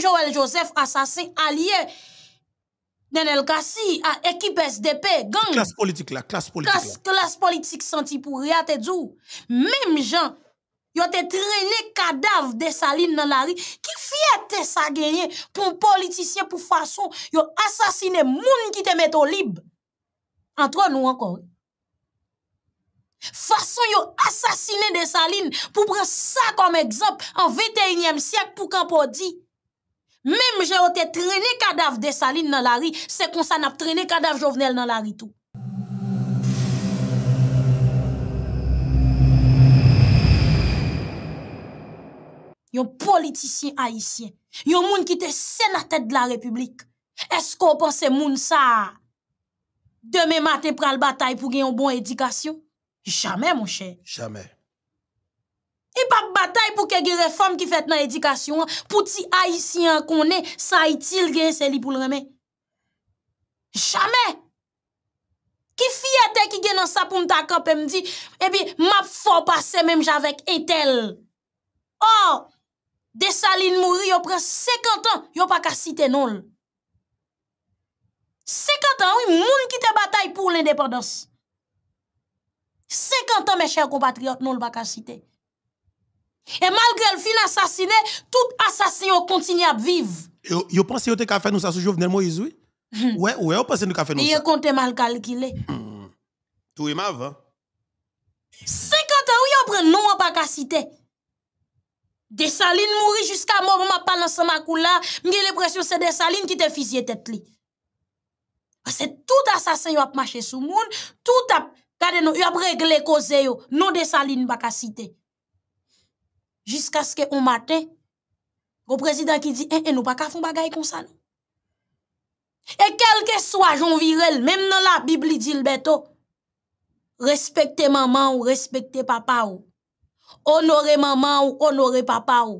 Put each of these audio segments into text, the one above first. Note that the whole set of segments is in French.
Joël Joseph, assassin, allié Nenel Kassi Ekip SDP, gang Klas politik la, klas politik la Klas politik senti pou ria te djou Mem jan, yo te trene Kadav de Saline nan la ri Ki fye te sa genyen Pon politisyen pou fason Yo asasine moun ki te meto lib Antwa nou ankon Fason yo asasine de Saline Pou pre sa kom ekzop An 21e siyak pou kapodi Mem jè o te trene kadaf de saline nan la ri, se kon san ap trene kadaf jovenel nan la ri tou. Yon politisyen haisyen, yon moun ki te senatèd de la republik, esko o panse moun sa, demè matè pral batay pou gen yon bon edikasyon? Jamè moun chè. Jamè. ki pa batay pou ke ge reform ki fet nan edikasyon an, pou ti haisyen konen, sa itil gen seli pou l remen. Jamen! Ki fye te ki gen nan sapoun ta kop, e mdi, e bi, map fo pase menm javek etel. Or, de salin mouri yo pre 50 an, yo pa ka site nol. 50 an, moun ki te batay pou l endepadans. 50 an, me chèr kompatriot, nol pa ka site. Et malgré le fin assassiné, tout assassin continue à vivre. Vous pensez que vous fait nous ça sous Jovenel Moïse, oui? Hmm. Ouais, ouais, vous pensez que vous fait nous ça? Il compte mal calculé. Tout est mal, 50 hein? ans, oui, on prend non en pas cité. Desalines mourir jusqu'à mort, maman parle ensemble avec là, j'ai l'impression que c'est Desalines qui te fusillé tête li. Parce que tout assassin a marché sous monde, tout a, regardez nous, a réglé cause yo, non Desalines pas cité. Jiska skè ou matè, go prezidant ki di, e nou pa ka foun bagay kon sa nou. E kelke swa, joun virel, mem nan la Bibli di lbeto, respekte maman ou, respekte papa ou, onore maman ou, onore papa ou,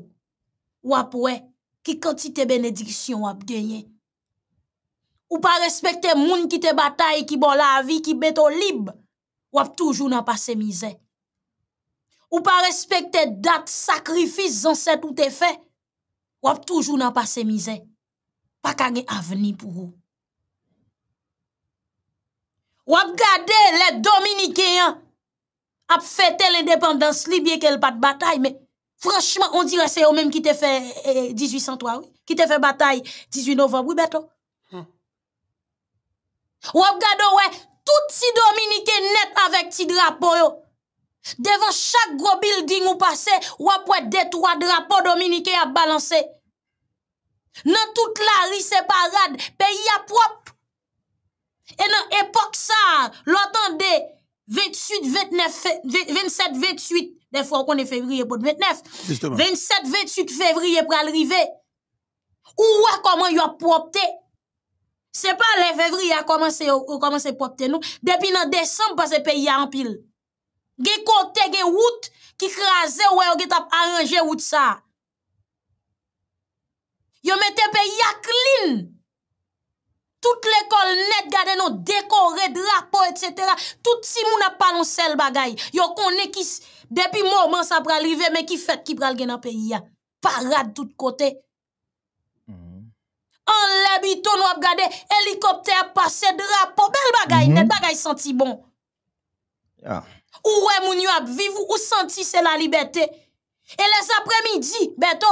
wap wè, ki kantite benediksyon wap genyen. Ou pa respekte moun ki te batay, ki bon la vi, ki beto lib, wap toujou nan pase mizè. ou pa respekte dat sakrifis zanset ou te fe, wap toujou nan pase mize, pa kage aveni pou ou. Wap gade le Dominikeyan, ap fe tel independans li, byè ke l pat batay, me franchman, on dire se yo menm ki te fe 1803, ki te fe batay 18 novem, wibeto. Hmm. Wap gade we, tout si Dominike net avèk ti drapo yo, Devan chak gro bildi nou pase, wap wè det wè drapo Dominike a balanse. Nan tout la ri separade, peyi a prop. E nan epok sa, loutan de 27-28, de fwakon de fevri e pot 29, 27-28 fevri e pralrive. Ou wè koman yo prop te. Se pa le fevri a komanse prop te nou, depi nan december pa se peyi a anpil. Ge kote, ge wout, ki krasè wè ou get ap aranje wout sa. Yo mette pe yaklin. Tout l'ekol net gade nou dekore, drapo, etc. Tout si mou na panon sel bagay. Yo kon nekis, depi mouman sa pralive, men ki fet ki pral gen ap pe ya. Parade tout kote. Mm-hmm. An lebi ton wap gade, helikopter pase drapo. Bel bagay, mm-hmm. net bagay senti bon. Ya. Ah. Ou est ce yo ap vivre ou senti c'est la liberté. Et les après-midi, Beto,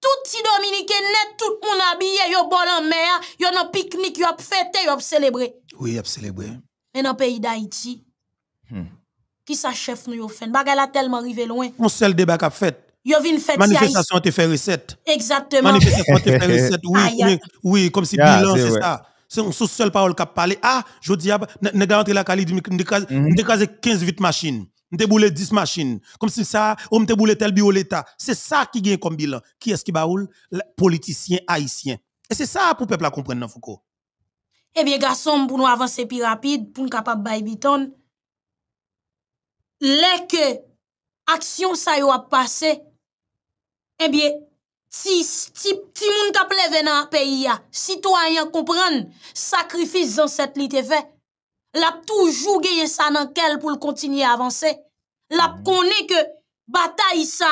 tout petit Dominique net, tout moun habillé, yo bon en mer, yo nan pique-nique, yo ap fête, yo ap célébré. Oui, ap célébré. Et dans le pays d'Haïti, hmm. qui sa chef nous yo fait? Bagay la tellement arrivé loin. On seul débat qu'a fait. Yo vin fête Manifestation te fait recette. Exactement. Manifestation te fait recette, oui, oui, comme si yeah, bilan, c'est ça c'est une seule parole qui a Ah, je dis, je ah, la cali, je 15 vite machines, je boulé 10 machines. Comme si ça, on a tel bio l'État. C'est ça qui gagne comme bilan. Qui est-ce qui baoule? Les politiciens haïtiens. Et c'est ça pour le peuple à comprendre, Foucault. Eh bien, garçon, pour nous avancer plus rapide, pour nous capables de biton, les que action ça y a passé, eh bien, Ti moun ka pleve nan peyi ya, sitwayan kompren, sakrifis zan set li te fe, lap toujou geye sa nan kel pou l kontinye avanse, lap hmm. konen ke batay sa,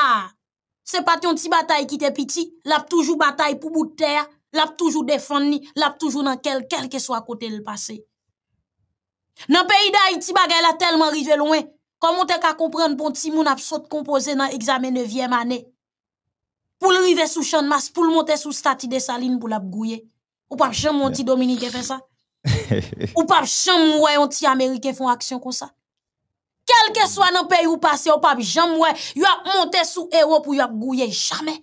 se pat yon ti batay ki te piti, lap toujou batay pou bout ter, lap toujou defan ni, lap toujou nan kel, kel ke so akote l pase. Nan peyi da iti bagay la telman rive louen, komon te ka kompren pon ti moun ap sot kompose nan examen 9e ane. pou l rive sou chan mas, pou l monte sou stati de saline pou l ap gouye. Ou pap chan monti Dominique fè sa? Ou pap chan mwè yon ti Amerike fè an aksyon kon sa? Kelke swan an pey ou pase, ou pap chan mwè, yon ap monte sou Erop ou yon ap gouye, jamè.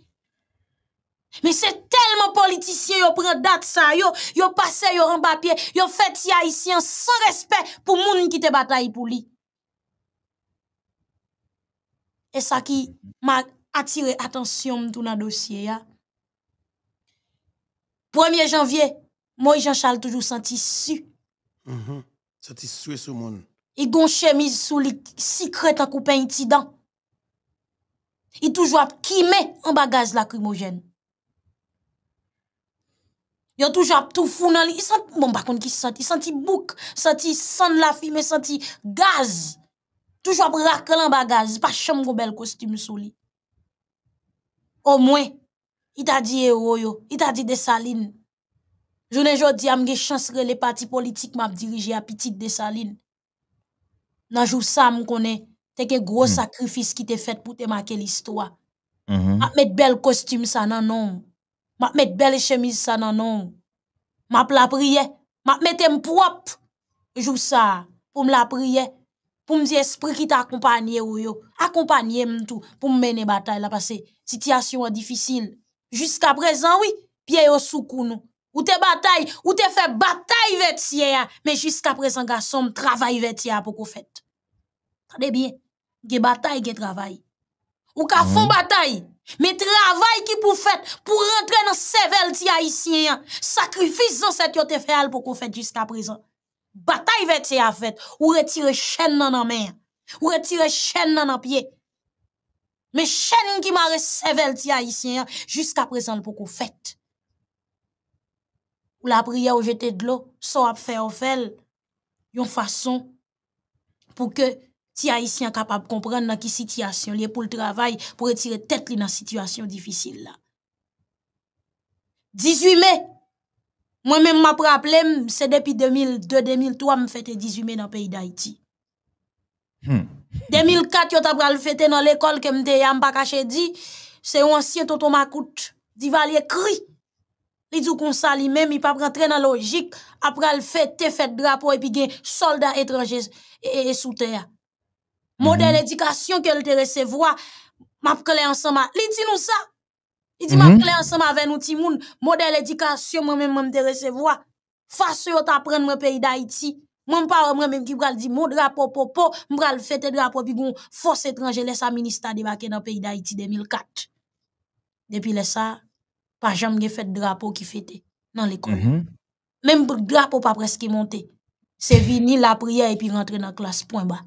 Men se telman politisyen yon pren dat sa, yon pase yon an bapye, yon fè ti haisyen, yon se respè pou moun ki te bata yi pou li. E sa ki, ma... Atire atensyon mtou nan dosye ya. Premier janvye, mwen yon chal toujou santi su. Mh mh, santi su e sou moun. Y gon chemiz sou li sikret an koupen y ti dan. Y toujou ap ki me an bagaz la krimojen. Yo toujou ap toufou nan li. Y santi, mwen bakon ki santi, santi bouk, santi san la fi, mwen santi gaz. Toujou ap rake lan bagaz. Pa chan mwen bel kosty msou li. Au moins, il t'a dit Eroyo, il t'a dit salines. Je ne jodi am ge chance les partis politiques m'a dirigé à petite Desaline. Nan jou ça me connaît, te gros hmm. sacrifice qui te fait pour te marquer l'histoire. Mm -hmm. M'a mettre bel costume ça nan non. M'a mettre belle chemise ça nan non. M'a la prier, m'a mettre propre. Jou ça pour me la prier pour l'Esprit dire esprit qui t'accompagne ou yo accompagne tout pour mener bataille parce que situation est difficile jusqu'à présent oui pied au soukou nous ou te bataille ou te fait bataille vetière mais jusqu'à présent garçon travail pour qu'on fête Tade bien des bataille des travail ou ka font mm-hmm. bataille mais travail qui pour fait pour rentrer dans cervelle haïtien sacrifice dans cette yo te fait pour qu'on fête jusqu'à présent Batay ve te a fèt, ou re tire chèn nan nan mè, ou re tire chèn nan nan pye. Me chèn ki ma resevel ti haisyen jan, jiska prezan pou kou fèt. Ou la priya ou jetè dlo, so ap fè ofèl, yon fason, pou ke ti haisyen kapab kompren nan ki sityasyon liye pou l travay, pou re tire tèt li nan sityasyon difisyl la. 18 mey, Moi-même ma problème, c'est depuis 2002-2003 me fêté 18 dans le pays d'Haïti. Hmm. 2004 yo tabra fêté fete nan l'ekol ke mte yam bakache di, se yon ansyen toto makout, di valye kri. Li djou kon sa li pas mi pap rentre nan logik, apra l fete, fete drapo, epi gen soldat et et e a. ter. que edikasyon ke l te recevoir, map kele ensemble. Li di nous ça. Il dit, m'a suis mhm. ensemble avec nous, petit monde, modèle éducation, moi-même, moi, recevoir. Face yo t'apprendre mon pays d'Haïti. Mon pas moi-même qui pral dit, mon drapeau popo, m'pral fête drapeau puis bon, force étrangère, laisse ministre débarquer dans pays d'Haïti 2004. Depuis les ça, pas jamais fait drapeau qui fête dans l'école. Mhm. même -hmm. drapeau pas presque monté. C'est venu la prière et puis rentrer dans classe point bas.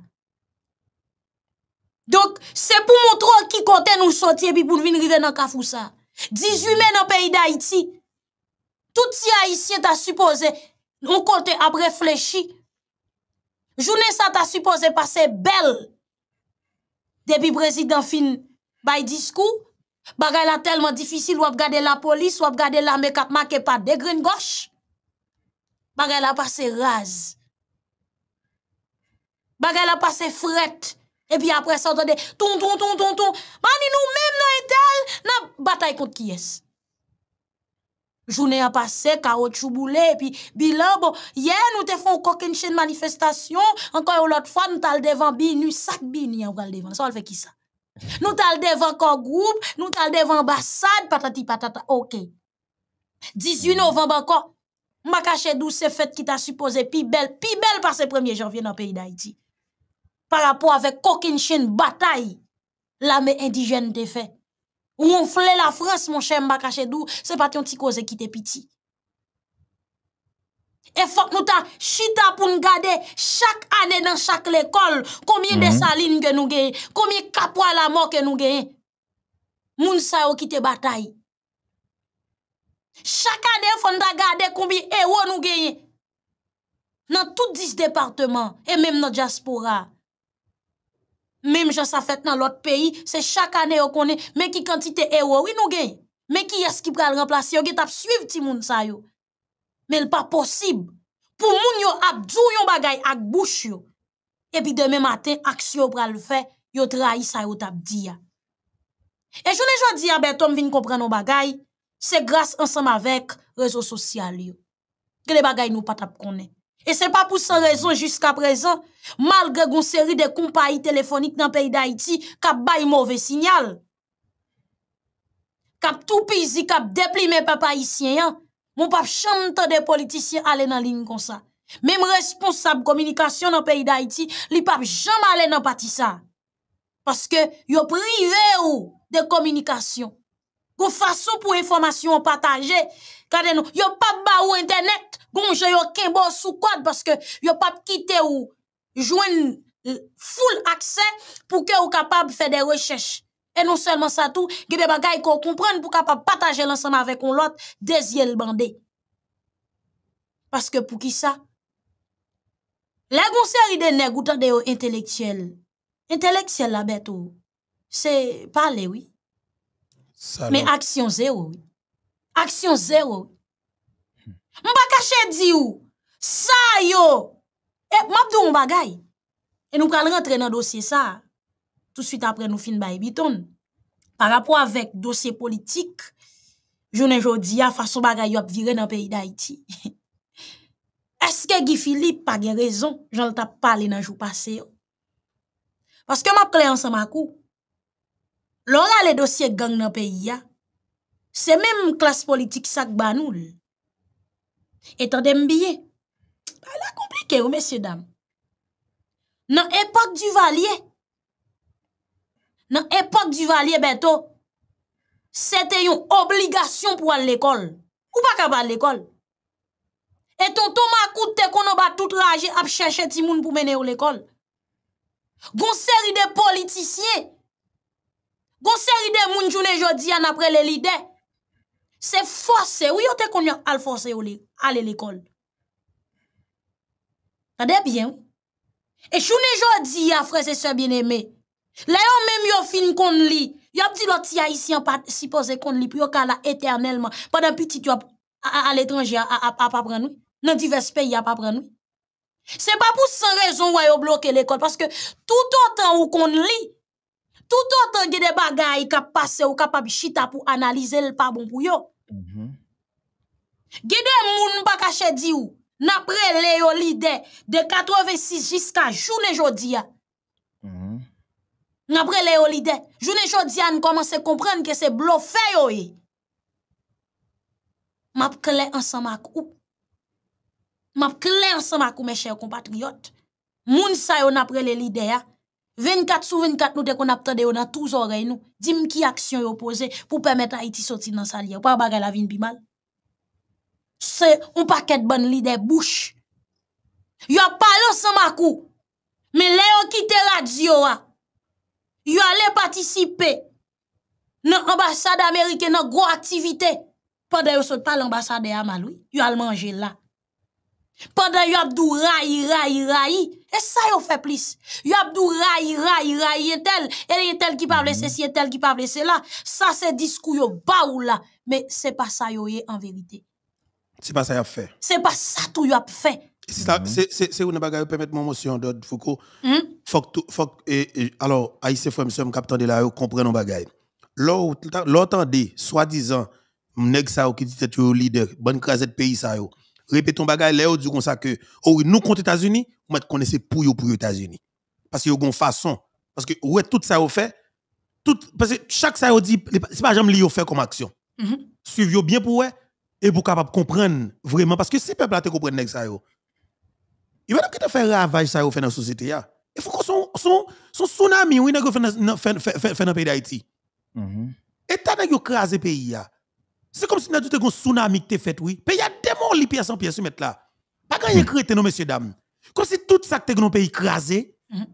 Donk, se pou montrou ki kote nou sotye bi pou vin rive nan Kafousa. 18 men nan peyi d'Haïti. Touti Haïtien ta supose, nou kote ap reflechi. Jounen sa ta supose pase bel. Depi brezit dan fin bay diskou, bagay la telman difisil wap gade la polis, wap gade la mekat makepa degren gòsh. Bagay la pase raz. Bagay la pase fret. E pi apre sa, ton ton ton ton ton, mani nou mem nan etel, nan batay kont ki yes. Jounen yon pase, kaot chouboule, pi bilan, bo, ye nou te fon kokenshen manifestasyon, anko yon lot fwa, nou tal devan bi, nou sak bi ni yon gal devan, sa wale fe ki sa. Nou tal devan ko group, nou tal devan basad, patati patata, ok. 18 novemban ko, makache dou se fet ki ta supose pi bel, pi bel par se premier janvye nan peyi da iti. Par rapport avèk kokin chen batay, la mè indijen te fè. Ou moun fle la frans moun chen baka chedou, se pati yon ti koze ki te piti. E fok nou ta chita pou n'gade chak anè nan chak l'ekol, komi de salin gen nou gen, komi kapwa la mòk gen nou gen, moun sa yo ki te batay. Chak anè fon ta gade komi e wò nou gen, nan tout dis departement e mèm nan diaspora, Mem jen sa fèt nan lot peyi, se chak anè yo konè, men ki kantite e wo, win nou gen, men ki yas ki pral remplasyo, gen tap suiv ti moun sa yo. Men l pa posib, pou moun yo ap djou yon bagay ak bouch yo. Epi demè maten, ak si yo pral fè, yo trahi sa yo tap diya. E jounen jwa diya, betom vin kompran nou bagay, se gras ansam avèk rezo sosyal yo. Gle bagay nou pat ap konè. E se pa pou sa rezon jusqu'a prezon, malgre goun seri de koumpayi telefonik nan peyi d'Haïti, kap bayi mouvè sinyal. Kap toupizi, kap deplime pa païsyen, moun pap chanm tade politisyen alè nan lini kon sa. Mèm responsab komunikasyon nan peyi d'Haïti, li pap jaman alè nan pati sa. Paske yo prive ou de komunikasyon. Goun fason pou informasyon pataje, Kadè nou, yo pap ba ou internet, gonjè yo kenbo sou kod, paske yo pap kite ou, jwen full aksè, pou ke ou kapab fè de wè chèch. E non selman sa tou, gebe bagay ko ou komprèn pou kapab patajè lansan avè kon lot, dezye l bandè. Paske pou ki sa? La goun seri dene, goutan de yo inteleksyèl. Inteleksyèl la bèt oh. ou, se pale wè. Men aksyon zè ou wè. Aksyon zero. Mba kache di yo. Sa yo. E map do mba gay. E nou pral rentre nan dosye sa. Tout suite apre nou fin baye biton. Par apwa vek dosye politik. Jounen jodi ya fason mba gay yo ap vire nan peyi da iti. Eske Gifilip pa gen rezon jan lta pali nan jou pase yo. Paske map kleyan sa makou. Lora le dosye gang nan peyi ya. Se menm klas politik sak banoul. Etan dem biye. Ba la komplike yo, mesye dam. Nan epok du valye. Nan epok du valye, beto. Sete yon obligasyon pou al lekol. Ou baka bal lekol? Etan ton makoute kono batout raje ap chache ti moun pou mene yo lekol. Gon seri de politisye. Gon seri de moun joun e jodi an apre le lidey. C'est forcé. Oui, vous avez à forcé à aller à l'école. Regardez bien. Et je vous dis, frères et sœurs bien aimés là, vous même yon fin kon li. Yon dit l'autre haïtien pas supposé kon li, puis yon kala éternellement. Pendant petit, yon à l'étranger, à pas prendre. Dans divers pays, à pas prendre. C'est pas pour sans raison ou yon bloqué l'école. Parce que tout autant ou kon li, tout autant a des bagay qui passe ou capable chita pour analyser le pas bon pour yon. Mhm. Gede moun bakache di ou Napre le yo lide De 86 jiska joun e jodi ya mhm. Napre le yo lide Joun e jodi ya n komanse komprenke se blofe yo e Mapkele ansamak ou Mapkele ansamak ou meche kompatriyot Moun sayo napre le lide ya 24 sou 24 nou te kon ap tande yo nan touz oray nou. Dime ki aksyon yo pose pou pwemet Haiti soti nan salye. Ou pa bagay la vin bi mal. Se ou pa ket bon li de bouch. Yo pa lou san makou. Men le yo kite radzi yo wa. Yo ale patisipe. Nan ambasade Amerike nan gro aktivite. Pa de yo sote pal ambasade ya malou. Yo ale manje la. Pendant yon abdou raï, raï, raï. Et ça yon fait plus. Yon abdou raï, raï, raï, yon e tel. Et yon e tel qui parle ceci, yon e tel qui parle cela. Ça c'est discours yon ba ou là. Mais c'est pas ça yon en vérité. C'est pas ça yon fait. C'est pas ça tout yon mhm. fait. C'est mm c'est où ne pas permettre mon motion de Foucault. Mm -hmm. Fok tout, fok, et, alors, Aïssé Fouem, c'est un capitaine de la yon, comprenne nos bagailles. L'autre, soi-disant, m'nèg sa yon qui dit que tu es leader, bonne crasse de pays sa yon. Répétons les là, comme ça que, oh, nous contre États-Unis, on connaissez pour yo pour États-Unis. Parce que une façon. Parce que, ouais, tout ça, on fait, tout, parce que chaque ça, dit, c'est pas jamais li au fait comme action. Mm bien pour vous, et pour capable comprendre vraiment. Parce que c'est peuple a te comprendre ça, il va pas faire ravage ça, fait dans la société, là. Il e faut que son, son, son tsunami, oui, fait dans le pays d'Haïti. et et pas écrasé le pays, là. C'est comme si nous avons un tsunami qui était fait, oui. il y a démoli pièce en sur mettre là. Pas gagné crété, non, messieurs, dames. Comme si tout ça que nous pays crasé, mm-hmm.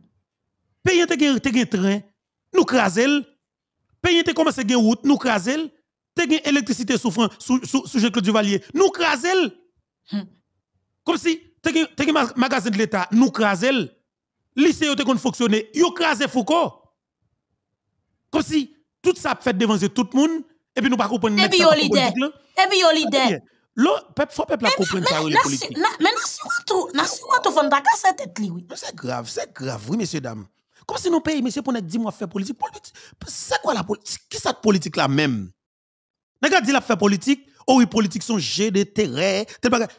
pays a un train, nous crasel pays a commencé à une route, nous crasel tes électricité souffrant sous sous Claude Duvalier, nous crasel. Mm-hmm. Comme si tu gen, magasin de l'État, nous crasel. Lycée yo te fonctionner, yo crasé Foucault. Comme si tout ça fait devant tout le monde, et puis nous pas comprendre Et puis yo Et puis yo leader. Lo, peuple, faut peuple la comprendre ça les politiques. Mais nation tout, nation tout pas tête li oui. C'est grave, c'est grave oui messieurs dames. Comme si nous pays messieurs pour nous dire moi faire politique. C'est quoi la politique Qui cette politique là même avons dit la faire politique, oh oui politique sont jet de terrain, On bagage.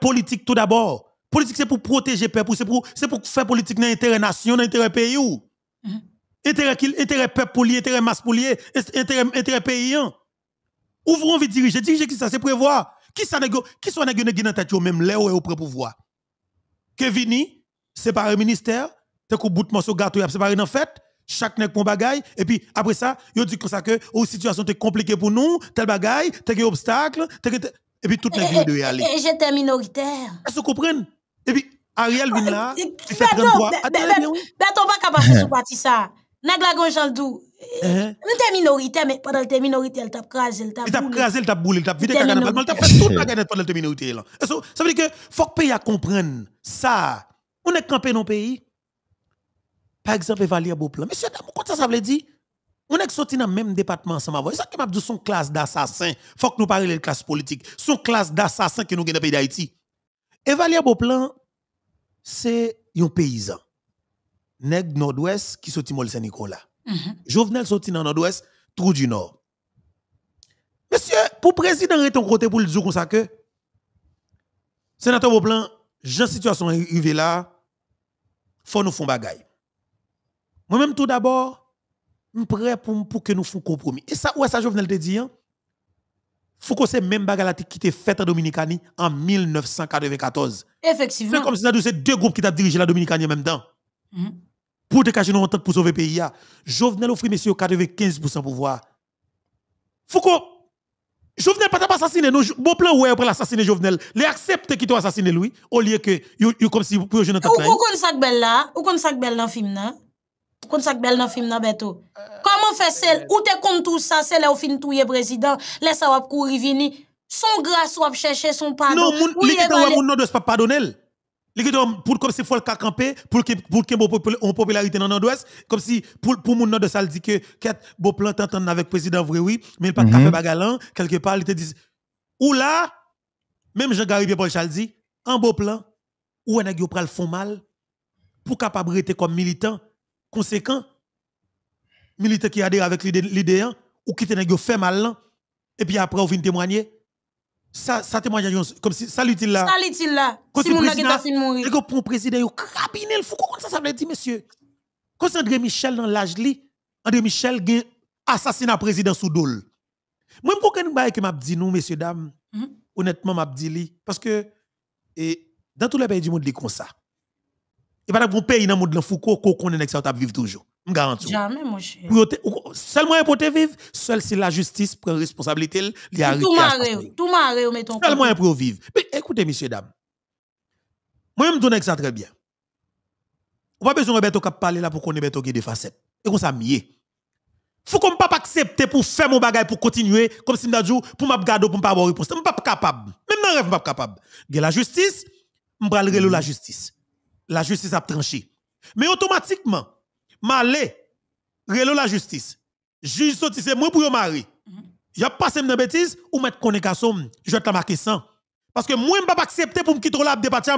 politique tout d'abord. Politique c'est pour protéger peuple, c'est pour c'est pour faire politique dans l'intérêt nation, dans l'intérêt pays ou. Mm-hmm intérêt qu'il intérêt peuple pour lui intérêt masse pour lui intérêt intérêt paysan hein. ouvrons vite diriger diriger qui ça c'est prévoir qui ça qui sont nèg dans tête même là ou prend pouvoir que vini séparer ministère t'es qu'au bout de morceau gâteau y a séparé dans fête chaque nèg pour bagaille et puis après ça yo dit comme ça que aux oh, situation te compliquée pour nous tel bagaille t'es que obstacle et puis toute nèg eh, eh, de y aller et eh, j'étais minoritaire est-ce que vous comprenez et puis Ariel vient là, il fait 33. Attends, pas capable de parti ça. Nèg la gonjal dou. Mwen eh? mais pendant te minorité elle tape krasé, elle tape boule. elle tape. krasé, elle tap boule, el tap vide kaka nan batman, el tap fait tout bagay net pendant te minorite lan. ça veut dire que faut que pays a comprendre ça. On est campé dans pays. Par exemple, Valier Beauplan. Monsieur, comment ça ça veut dire on est sorti dans le même département ensemble. C'est ça qui m'a dit son classe d'assassins. faut que nous parlions de classe politique. Son classe d'assassins qui nous gagne dans le pays d'Haïti. Valier Beauplan, c'est un paysan nèg nord-ouest qui sorti le Saint-Nicolas. Mhm. Jovenel sorti dans nord-ouest, trou du nord. Monsieur, pour président ton côté pour le dire comme ça que sénateur Beauplan, j'ai situation arrivée là, faut nous faire bagay. Moi-même tout d'abord, je prêt pour, que nous fassions compromis. Et ça, où est-ce que Jovenel te dit, hein? faut que c'est même bagarre qui était fait en Dominicanie en 1994. Effectivement. C'est comme si c'est deux groupes qui t'a dirigé la Dominicanie en même temps. Mhm pour dégager nos ententes pour sauver le pays. Jovenel offre monsieur 95% pouvoir. Foucault, Jovenel pas assassiné. Nos bon plan ouais pour l'assassiner Jovenel. Les accepte qu'il doit assassiné, lui au lieu que you comme si pour jeune tête là. Ou comme ça belle là, ou comme ça belle dans film là. Comme ça belle euh, dans film là bientôt. Comment faire celle euh, ou t'es comme tout ça, c'est là au fin touyer président, laisse ça va courir vini. Son grâce ou chercher son pardon. Non, les gens ne doivent pas pardonner pour comme si folk camper pour que pour que popularité dans l'ouest comme si pour pour mon de ça dit que quatre beau plan t'entendre avec président vrai oui mais il pas café mhm. bagalan quelque part il te dit ou là même Jean Garibier Paul Charles dit en beau plan ou on a qui pral font mal pour capable rester comme militant conséquent militant qui adhère avec l'idée hein, ou qui te fait mal et puis après on vient témoigner ça, ça témoigne comme si ça l'utile là. Ça l'utile là. Quand si mon président, fin mourir. Et que pour le président, il crabine le fou. Comment ça, ça veut dire, monsieur? Quand c'est André Michel dans l'âge li, André Michel a assassiné le président sous dole. Moi, je ne ce que m'a dit nous, messieurs, dames, mm -hmm. honnêtement, m'a dit li, parce que et, dans tous les pays du monde, il comme ça. Et pas dans vous pays dans le monde, Foucault, qu'on connaît ça, vivre toujours. Je garantis. Jamais, mon cher. Seulement te vivre, seul si la justice prend responsabilité, il y Tout m'arrête tout Seul Seul vivre. Mais écoutez, messieurs, dames. Moi, je me donne ça très bien. On pas besoin de parler là pour qu'on ait des facettes. Et qu'on s'amie. Faut qu'on ne pas accepter pour faire mon bagage, pour continuer, comme si dit, pour garder pour ne pas avoir réponse. Je ne suis pas capable. Même dans le rêve, je ne suis pas capable. Il la justice, je la mm. justice. La justice a tranché. Mais automatiquement, malé, relo la justice. Juge sorti, c'est moi pour mari. pas mhm. passe une bêtise ou mettre connexion, je vais marquer sans. Parce que moi, je ne pas accepter pour me quitter la débattre.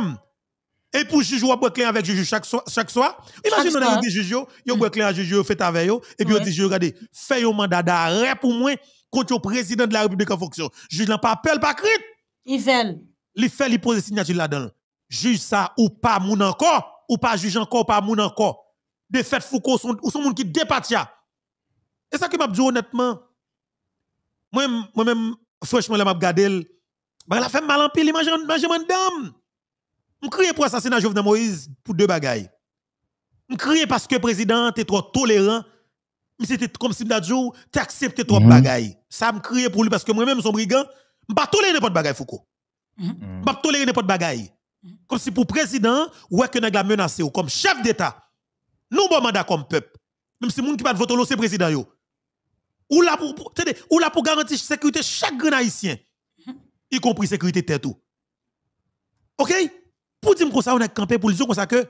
Et pour juge ou à avec juge chaque soir, chaque soir. Imagine, on a dit juge, yo mhm. boit un juge, fait avec yo, et puis on dit, regardez, fais un mandat d'arrêt pour moi contre le président de la République en fonction. Juge n'a pas appel, pas crié. Il fait. Il fait, il pose signature là-dedans. Juge ça ou pas, mon encore, ou pas juge encore, pas mon encore de fait Foucault sont ou sont monde qui dépatia. Et ça que m'a dit honnêtement moi même franchement je m'a regardé Elle bah, la fait mal en pile imagine imagine madame. On crie pour assassiner Jovenel Moïse pour deux bagailles. Je crie parce que le président était trop tolérant. C'était comme si Mdadjou, tu accepté trop mhm. bagailles. Ça me crié pour lui parce que moi-même, son brigand, je ne pas tolérer n'importe bagaille, Foucault. Mhm. Je ne pas tolérer n'importe bagaille. Mhm. Comme si pour le président, ou que nous la menacé, ou comme chef d'État, nous un mandat comme peuple. Même si gens qui pas voter c'est président yo. Ou là pour, garantir ou là pour garantir sécurité chaque grand haïtien. Y compris la sécurité terre tout. OK Pour dire que ça on est campé pour dire comme ça que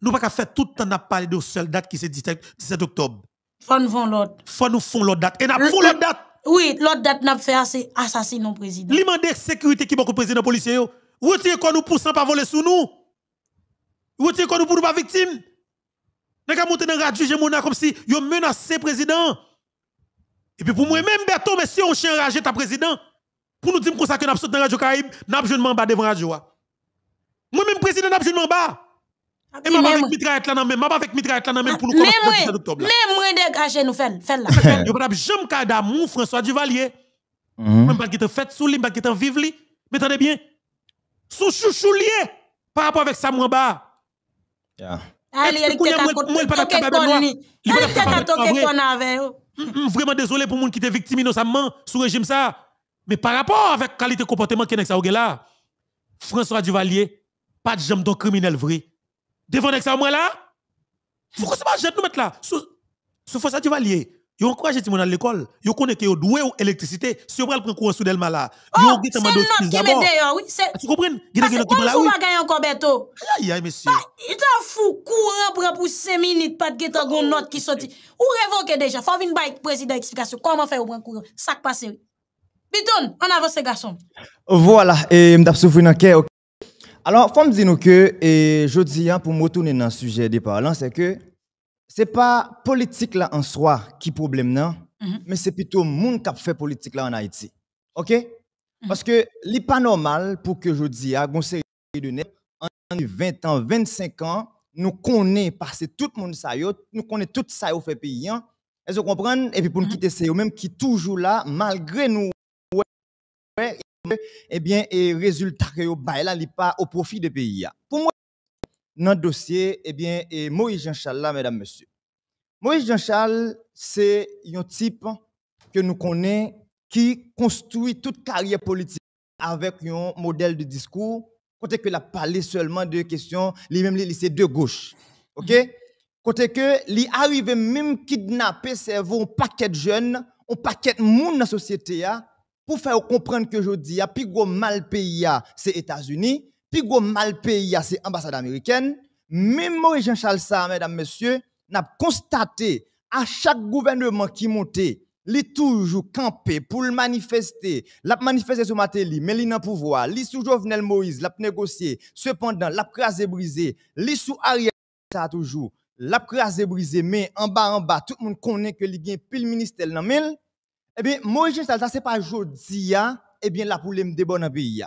nous pas faire tout le temps parler de seule date qui se 17 octobre. Faut nous faisons l'autre. Faut nous faire l'autre date et n'a font l'autre date. Oui, l'autre date n'a fait assez assassiner le président. L'immense sécurité qui beaucoup président policier yo. Retirez quoi nous pour pas voler sous nous. Retirez quoi nous pour nous pas victime. Nous a monté dans radio Gemona comme si yo menacé président. Et puis pour moi même Berton mais si on chien rage ta président pour nous dire comme ça que n'a saute dans radio Caraïbe, n'a joué en bas devant radio. Ah, moi même président n'a jeune en bas. Et m'a avec mitraillette là nan même, m'a avec mitraillette là nan même pour nous ah, commencer le 17 octobre. Même moi dégager nous faisons. faire là. Yo pas jamais ka François Duvalier. Mhm. Même pas qui te fait sous lui, pas qui te vivre lui. Mais attendez bien. Son chouchou lié par rapport avec Samuel Ba. Yeah vraiment désolé pour les gens qui étaient victimes innocemment sous régime ça. Mais par rapport avec qualité de comportement qui est là, François Duvalier, pas de jambes criminel vrai. Devant ça, moi là, vous ne pas nous mettre là. Sous François Duvalier. Ils encouragent les gens à l'école. Ils connaissent qu'ils l'électricité. Si on le courant sous Delma là, oh, tu comprends Ils ont encore bientôt. Aïe, aïe, monsieur. Bah, il t'a courant prend pour 5 minutes, pas de note qui sorti Ou révoquer déjà. Faut venir bailler président explication. Comment faire au prendre courant Ça passe, oui. on avance, garçon. Voilà, et m'dap souffrir dans Alors, faut me que, et je hein, pour me retourner dans le sujet des parlant, c'est que c'est pas politique là en soi qui problème non, mhm. mais c'est plutôt monde qui a fait politique là en Haïti. OK mhm. Parce que n'est pas normal pour que je dis à en 20 ans, 25 ans, nous connaissons parce que tout le monde nous connaissons tout ça au fait pays. Hein. est vous comprenez Et puis pour nous mhm. quitter c'est eux même qui toujours là malgré nous et eh bien et résultat que yo bail pas au profit de pays. Hein. Pour moi dans le dossier, eh bien, et Moïse Jean-Charles là, mesdames, messieurs. Moïse Jean-Charles, c'est un type que nous connaissons qui construit toute carrière politique avec un modèle de discours, côté que la parlé seulement de questions, lui-même, lycées de gauche. OK? Mhm. Côté que, il arrive même kidnapper cerveau un paquet de jeunes, un paquet de monde dans la société, pour faire comprendre que je dis, a plus gros mal pays, c'est États-Unis plus gros mal pays, c'est l'ambassade américaine. Même Maurice Jean-Charles mesdames, messieurs, n'a constaté à chaque gouvernement qui montait, est toujours campé pour le manifester. L'a manifesté ce matin, mais li n'a pouvoir. Li sous Jovenel Moïse, l'a négocié. Cependant, l'a crasé brisé. Li sous arrière ça toujours. L'a est brisé, mais en bas, en bas, tout le monde connaît que li gen pile ministère nan mil. Eh bien, Moïse Jean-Charles, ce c'est pas aujourd'hui eh bien, la pour le bon dans pays.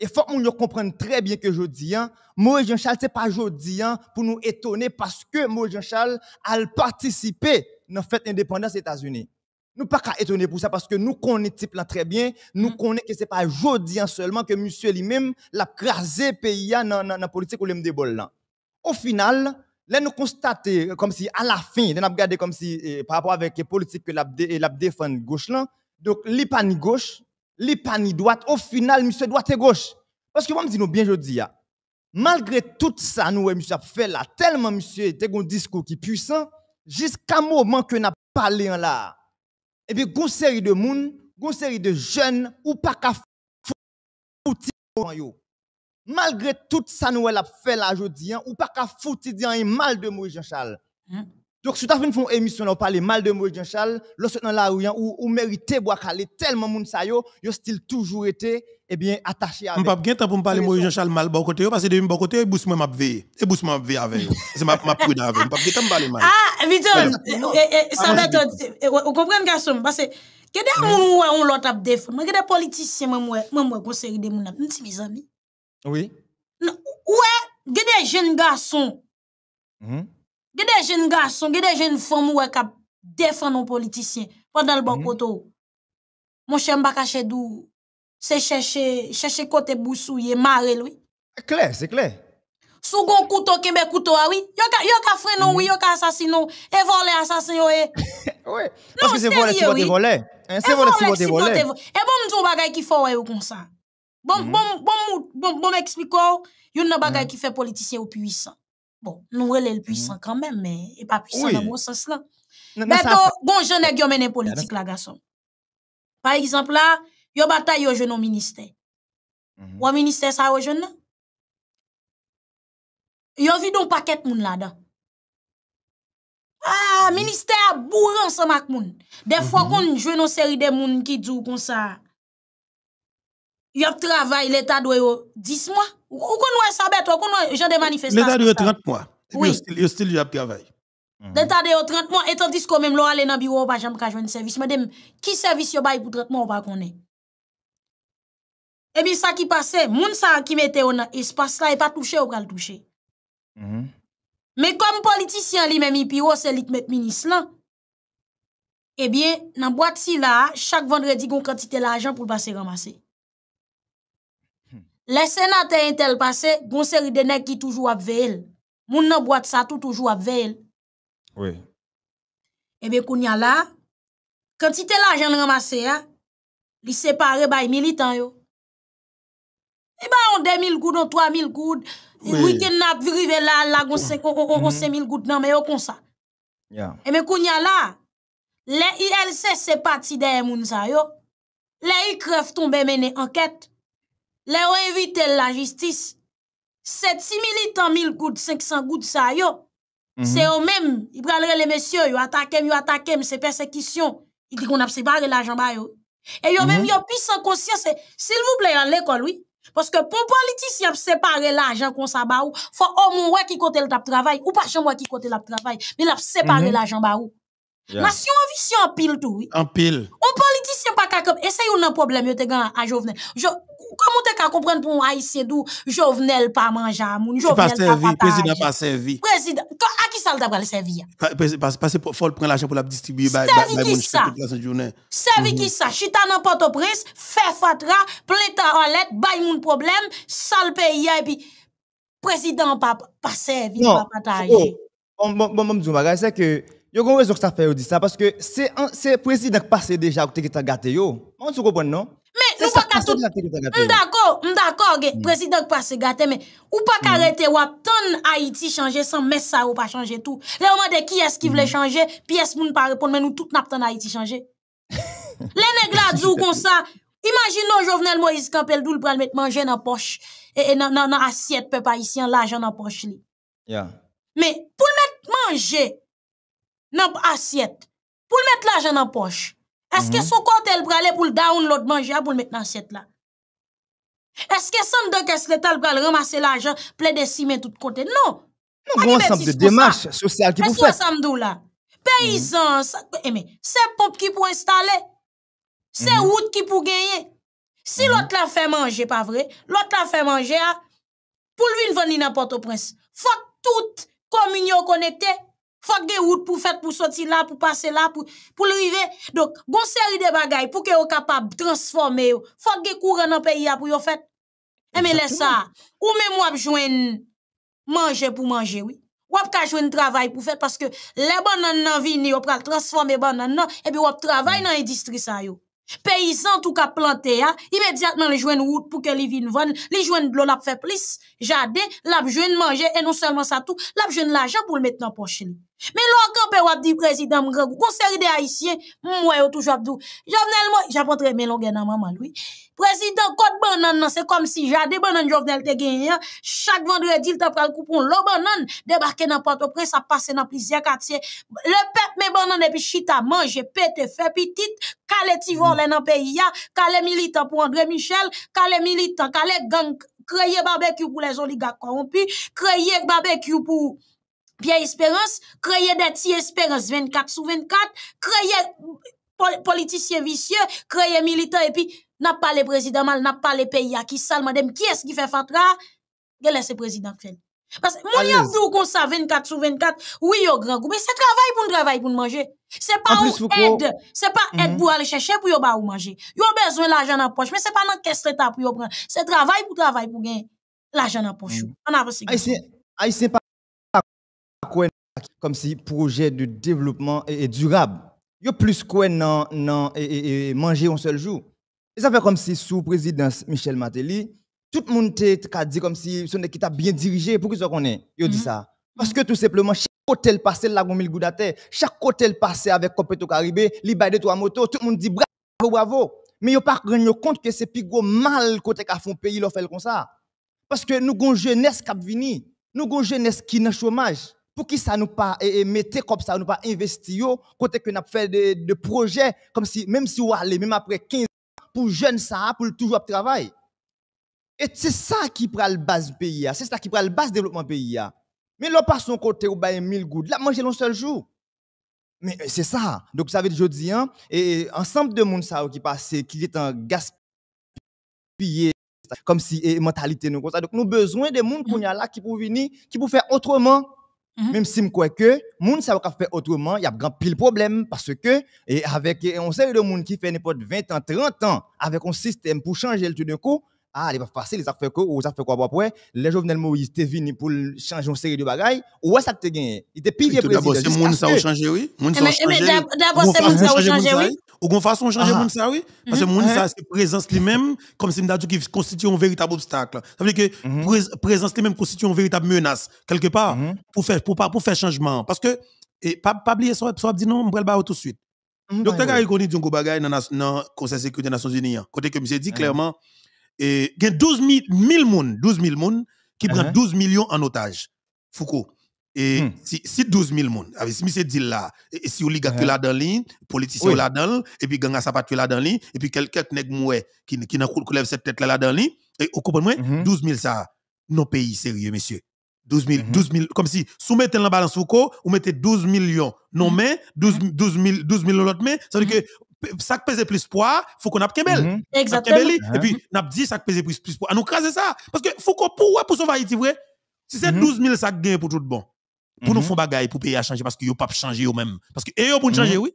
Et faut que nous comprenions très bien que je hein, Moïse Jean-Charles, ce n'est pas jeudi hein, pour nous étonner parce que Moïse Jean-Charles a participé dans la fête d'indépendance des États-Unis. Nous pas qu'à étonner pour ça parce que nous connaissons type là très bien, nous mm. connaissons que ce n'est pas jeudi hein, seulement que monsieur lui-même l'a crasé pays hein, dans la politique ou le des là. Au final, là nous constatons euh, comme si à la fin, nous regardé comme si euh, par rapport avec les politiques que la défendu gauche là, donc l'IPAN gauche, les paniers droite, au final, monsieur droite et gauche. Parce que moi, me dis nous bien, je dis, ah, malgré tout ça, nous, monsieur a fait là, tellement monsieur était discours qui puissant, jusqu'à moment que n'a parlé en hein, là. Et puis, une série de monde, une série de jeunes, ou pas qu'à foutre, malgré tout ça, nous, a fait là, je hein, ou pas qu'à foutre, hein, mal de moi Jean-Charles. Donc, si tu as fait une émission, on parle mal de Moïse Jean-Charles, lorsque dans la hein, ou, tellement de sa yo, yo toujours été, eh bien, attaché à. Je ne pas temps pour parler Moïse Jean-Charles mal côté, parce que de bon côté, bousse m'a Il bousse m'a avec. C'est ma, avec. Je temps parler mal. Ah, Vidon, eh, eh, ah, ça va être, vous comprenez, garçon, parce que, Gede hein? on un gede moi de moun Oui. gede jeunes garçons hein? Il y jeunes garçons, jeunes garçons, wè kap a nou politisyen. pendant le bon le mhm. bon koto. Mon Dou, Se chèche, côté bousou maré lui. C'est clair, c'est clair kouto kouto a oui, Yo ka, ka mhm. ka et vole oh, eh. c'est vole si vole. C'est vole vole. Et bon mdou bagay ki ou kon mhm. Bon bon bon m'explique oh. yon nan bagay ki fè politiciens ou puissant Bon, nous, elle est mm-hmm. puissant quand même, mais n'est pas puissant dans le bon sens là. mais ben bon, je n'ai pas mené politique là, garçon. Par exemple, là, yo bataille au jeune au ministère. ou mm-hmm. un ministère ça au jeune? Yo vide un paquet moun là-dedans. Ah, mm-hmm. ministère bourré ensemble avec moun. Des fois, qu'on joue une série de moun qui dit comme ça un travail, l'État doit 10 mois. Ou qu'on ça bête, ou qu'on gens de manifestation. L'État doit 30 mois. Oui. a style travail. L'État doit 30 mois, et tandis que même l'on dans le bureau, pas jamais qu'à joindre service. Madame, qui service yo bail pour 30 mois ou pas qu'on Et bien, ça qui passait, moun ça qui mettait dans espace là, et pas touché ou pas touché. Mm-hmm. Mais comme politicien lui-même, il c'est lui qui ministre là. Eh bien, dans boîte là, chaque vendredi, on quantité l'argent pour passer ramasser. Le senate entel pase, gonseri dene ki toujou apve el. Moun nan boat sa tou toujou apve el. Oui. Ebe eh kounya la, kantite la jan ramase ya, li separe bay militan yo. Eba yon 2000 goud, yon 3000 goud, yon weekend nap, virive la, la gonseri, yon 5000 goud nan, me yo konsa. Ebe eh kounya la, le ilse sepati deye moun sa yo, le yi krev tombe mene anket, Le ou évite la justice. 7 6 militants, 1000 gouttes, 500 gouttes, ça mhm. C'est eux même, ils prennent les messieurs, ils attaquent, ils attaquent, c'est persécution. Ils disent qu'on a séparé l'argent. Et eux Et même, ils ont en conscience. S'il vous plaît, à l'école, oui. Parce que pour un politicien qui a séparé l'argent qu'on s'abat, il faut au moins qui compte le travail, ou pas moi qui compte le travail, mais il a séparé mhm. l'argent. l'argent. Nation en vision en pile tout, oui. En pile. Un politicien pas qu'à essayons essaye problème, yo te à Comment tu as comprendre pour un haïtien d'où Jovenel pas manger à moun, Jovenel pas servi, président pas servi. Président, à qui ça le t'a servir Parce que faut prendre l'argent pour la distribuer by moun la journée. Servi qui ça mhm. Chita dans Port-au-Prince, fait fatra, plainte en lettre, bail moun problème, sale pays et puis président pas pas servi, pas partager. Oh, bon bon bon dis bagage c'est que Yo gon raison que ça fait dit ça parce que c'est c'est président qui passe déjà qui t'a gâté yo. On se comprend non mais nous pas tout. D'accord, d'accord, mm. président se gâter, mais ou pas mm. arrêter ou attendre Haïti changer sans mettre ça ou pas changer tout. Là on qui est-ce qui voulait mm. changer puis est-ce moun pas répondre mais nous tout n'attend Haïti changer. Les nègres là dit comme ça Imagine le Jovenel Moïse Kampel d'où le pral mettre manger dans poche et dans peut assiette peuple haïtien l'argent dans poche li. Mais pour mettre manger dans assiette, pour mettre l'argent dans poche. Est-ce que son côté elle aller pour le download manger pour le mettre dans cette là? Est-ce que son de caisse va prale ramasser l'argent, plein de ciment tout côté? Non! Non, bon ça de démarches ce qui vous faites. Est-ce que là? Mhm. Paysan, eh, c'est pompe qui pour installer. C'est mhm. route qui pour gagner. Si mhm. l'autre la fait manger, pas vrai, l'autre la fait manger, ah, pour lui il venir n'importe au prince, faut toute commune connectée. Fak ge wout pou fèt pou soti la, pou pase la, pou l'rive. Dok, gonseri de bagay pou ke yo kapab transforme yo. Fak ge kou re nan peyi ya pou yo fèt. Eme lesa, ou men wap jwen manje pou manje, oui. Wap ka jwen travay pou fèt, paske le ban nan nan vi ni, yo pral transforme ban nan nan, ebi wap travay mm. nan edistrisan yo. Pe yi san tou ka plante ya, imediatman li jwen wout pou ke li vin van, li jwen blon ap fe plis, jade, l ap jwen manje, e nou selman sa tou, l ap jwen lajan pou l met nan pochini. Me l wakon pe wap di prezidam grek, konseride a isye, mwè yo tou jwap dou. Javnel mwen, japon treme l wakon nan maman lwi. Prezident kote ban nan nan, se kom si jade ban mm. nan jovnel te genyen, chak vandredi il ta pral koupon lo ban nan, debarke nan patopre, sa pase nan plizye katye. Le pep me ban nan epi chita manje, pete fe pitit, kale tivor le nan pe ya, kale militan pou Andre Michel, kale militan, kale gang, kreye babek you pou le zoliga korompi, kreye babek you pou biye esperans, kreye deti esperans 24 sou 24, kreye politisye visye, kreye militan epi N'a pas le président mal, n'a pas le pays à qui salent madame, qui est-ce qui fait fatra? Quel est le président fait? Parce que mon yon dou kon sa 24 sur 24, oui un grand groupe, mais c'est travail pour travailler pour manger. C'est pas une aide, c'est pas aide mhm. pour aller chercher pour yon ba ou manger. a besoin l'argent en poche, mais c'est pas dans caisse l'état pour yon prendre. C'est travail pour travail pour gagner l'argent en poche. Mm On ah, ah, pas comme si projet de développement est durable. Yo plus quoi non manger un seul jour. Et ça fait comme si sous présidence Michel Matéli, tout le monde a dit comme si son a bien dirigé pour ça qu'on est, Il dit mhm. ça. Parce que tout simplement, chaque côté le passé, la gomme Chaque côté passé avec Copeto Caribé, l'Ibaï de trois motos, tout le monde dit bravo, bravo. Mais il pas de compte que c'est plus mal côté qu'a pays pays, fait comme ça. Parce que nous avons une jeunesse qui nous avons une jeunesse qui est dans chômage. Pour qui ça nous pas et, mettez comme ça, nous pas investir, côté que nous fait des de projets, comme si, même si on allez, même après 15 pour jeune ça, pour toujours travailler. Et c'est ça qui prend le base pays, c'est ça qui prend le base développement pays. Mais l'on passe son côté ou bien 1000 gouttes, là manger un seul jour. Mais euh, c'est ça. Donc ça veut dire je hein, et ensemble de monde ça qui passe qui est en gaspillé comme si et mentalité nous comme ça. Donc nous besoin de monde qu'on a là qui pour venir, qui pour faire autrement Mhm. Même si je crois que moun ça peut faire autrement, il y a grand pile problème parce que et avec on sait de monde qui fait n'importe 20 ans, 30 ans avec un système pour changer le tout d'un coup, ah, ils va passer, les affaires que, ou les affaires quoi, oh, après, les Jovenel Moïse, étaient venus pour changer une série de est-ce que ça as gagné. Il était pire président. D'abord, c'est monde qui a changé, oui. Mais D'abord, c'est moun qui a changé, ah. oui. Ou qu'on fasse changer moun oui. Parce que a mhm. ça, c'est présence lui-même, comme c'est Mdadou qui constitue un véritable obstacle. Ça veut dire que mhm. présence lui-même constitue une véritable menace, quelque part, mhm. pour faire, pour changement. Parce que, et pas, pas oublier, ça, non, on va le tout de suite. Docteur Gary Koni dit un gros bagaille dans le Conseil de sécurité des Nations Unies. Hein. Côté que monsieur dit clairement, et il y a 12 000 personnes, 12 000 personnes qui uh -huh. prennent 12 millions en otage. Foucault. Et hmm. si, si, 12 000 personnes, avec ce monsieur dit là, et si on lit que là dans ligne, politicien oui. là dans et puis gang à sapat là dans ligne, et puis quelqu'un nèg moué qui qui n'a lève cette tête là là dans ligne, et vous comprenez mm 12 000 ça non pays sérieux monsieur. 12 000, mm -hmm. 12 000, comme si, si vous mettez la balance Foucault, vous mettez 12 millions non uh-huh. mais 12, 12 000, 12 000 l'autre main, ça veut dire uh-huh. que ça pèse plus poids, faut qu'on a Kembel. Mhm. Exactement. Et puis, mhm. n'a dit ça plus, plus poids. Nous craser ça. Parce que faut qu'on pour, pour sauver Haïti, Si c'est 12 mhm. 000 sacs gagnés pour tout bon, pour nous faire bagaille, pour payer à changer, parce que yo pas changer eux même. Parce que eux eh, pour changer, oui.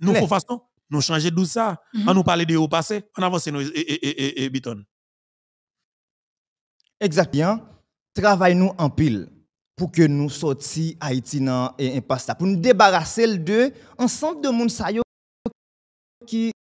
Nous faut façon, nous changer d'où ça. On nous parler de au passé, on avance nos Exactement. Travail nous en pile pour que nous sortions Haïti et impasse pour nous débarrasser de ensemble de monde qui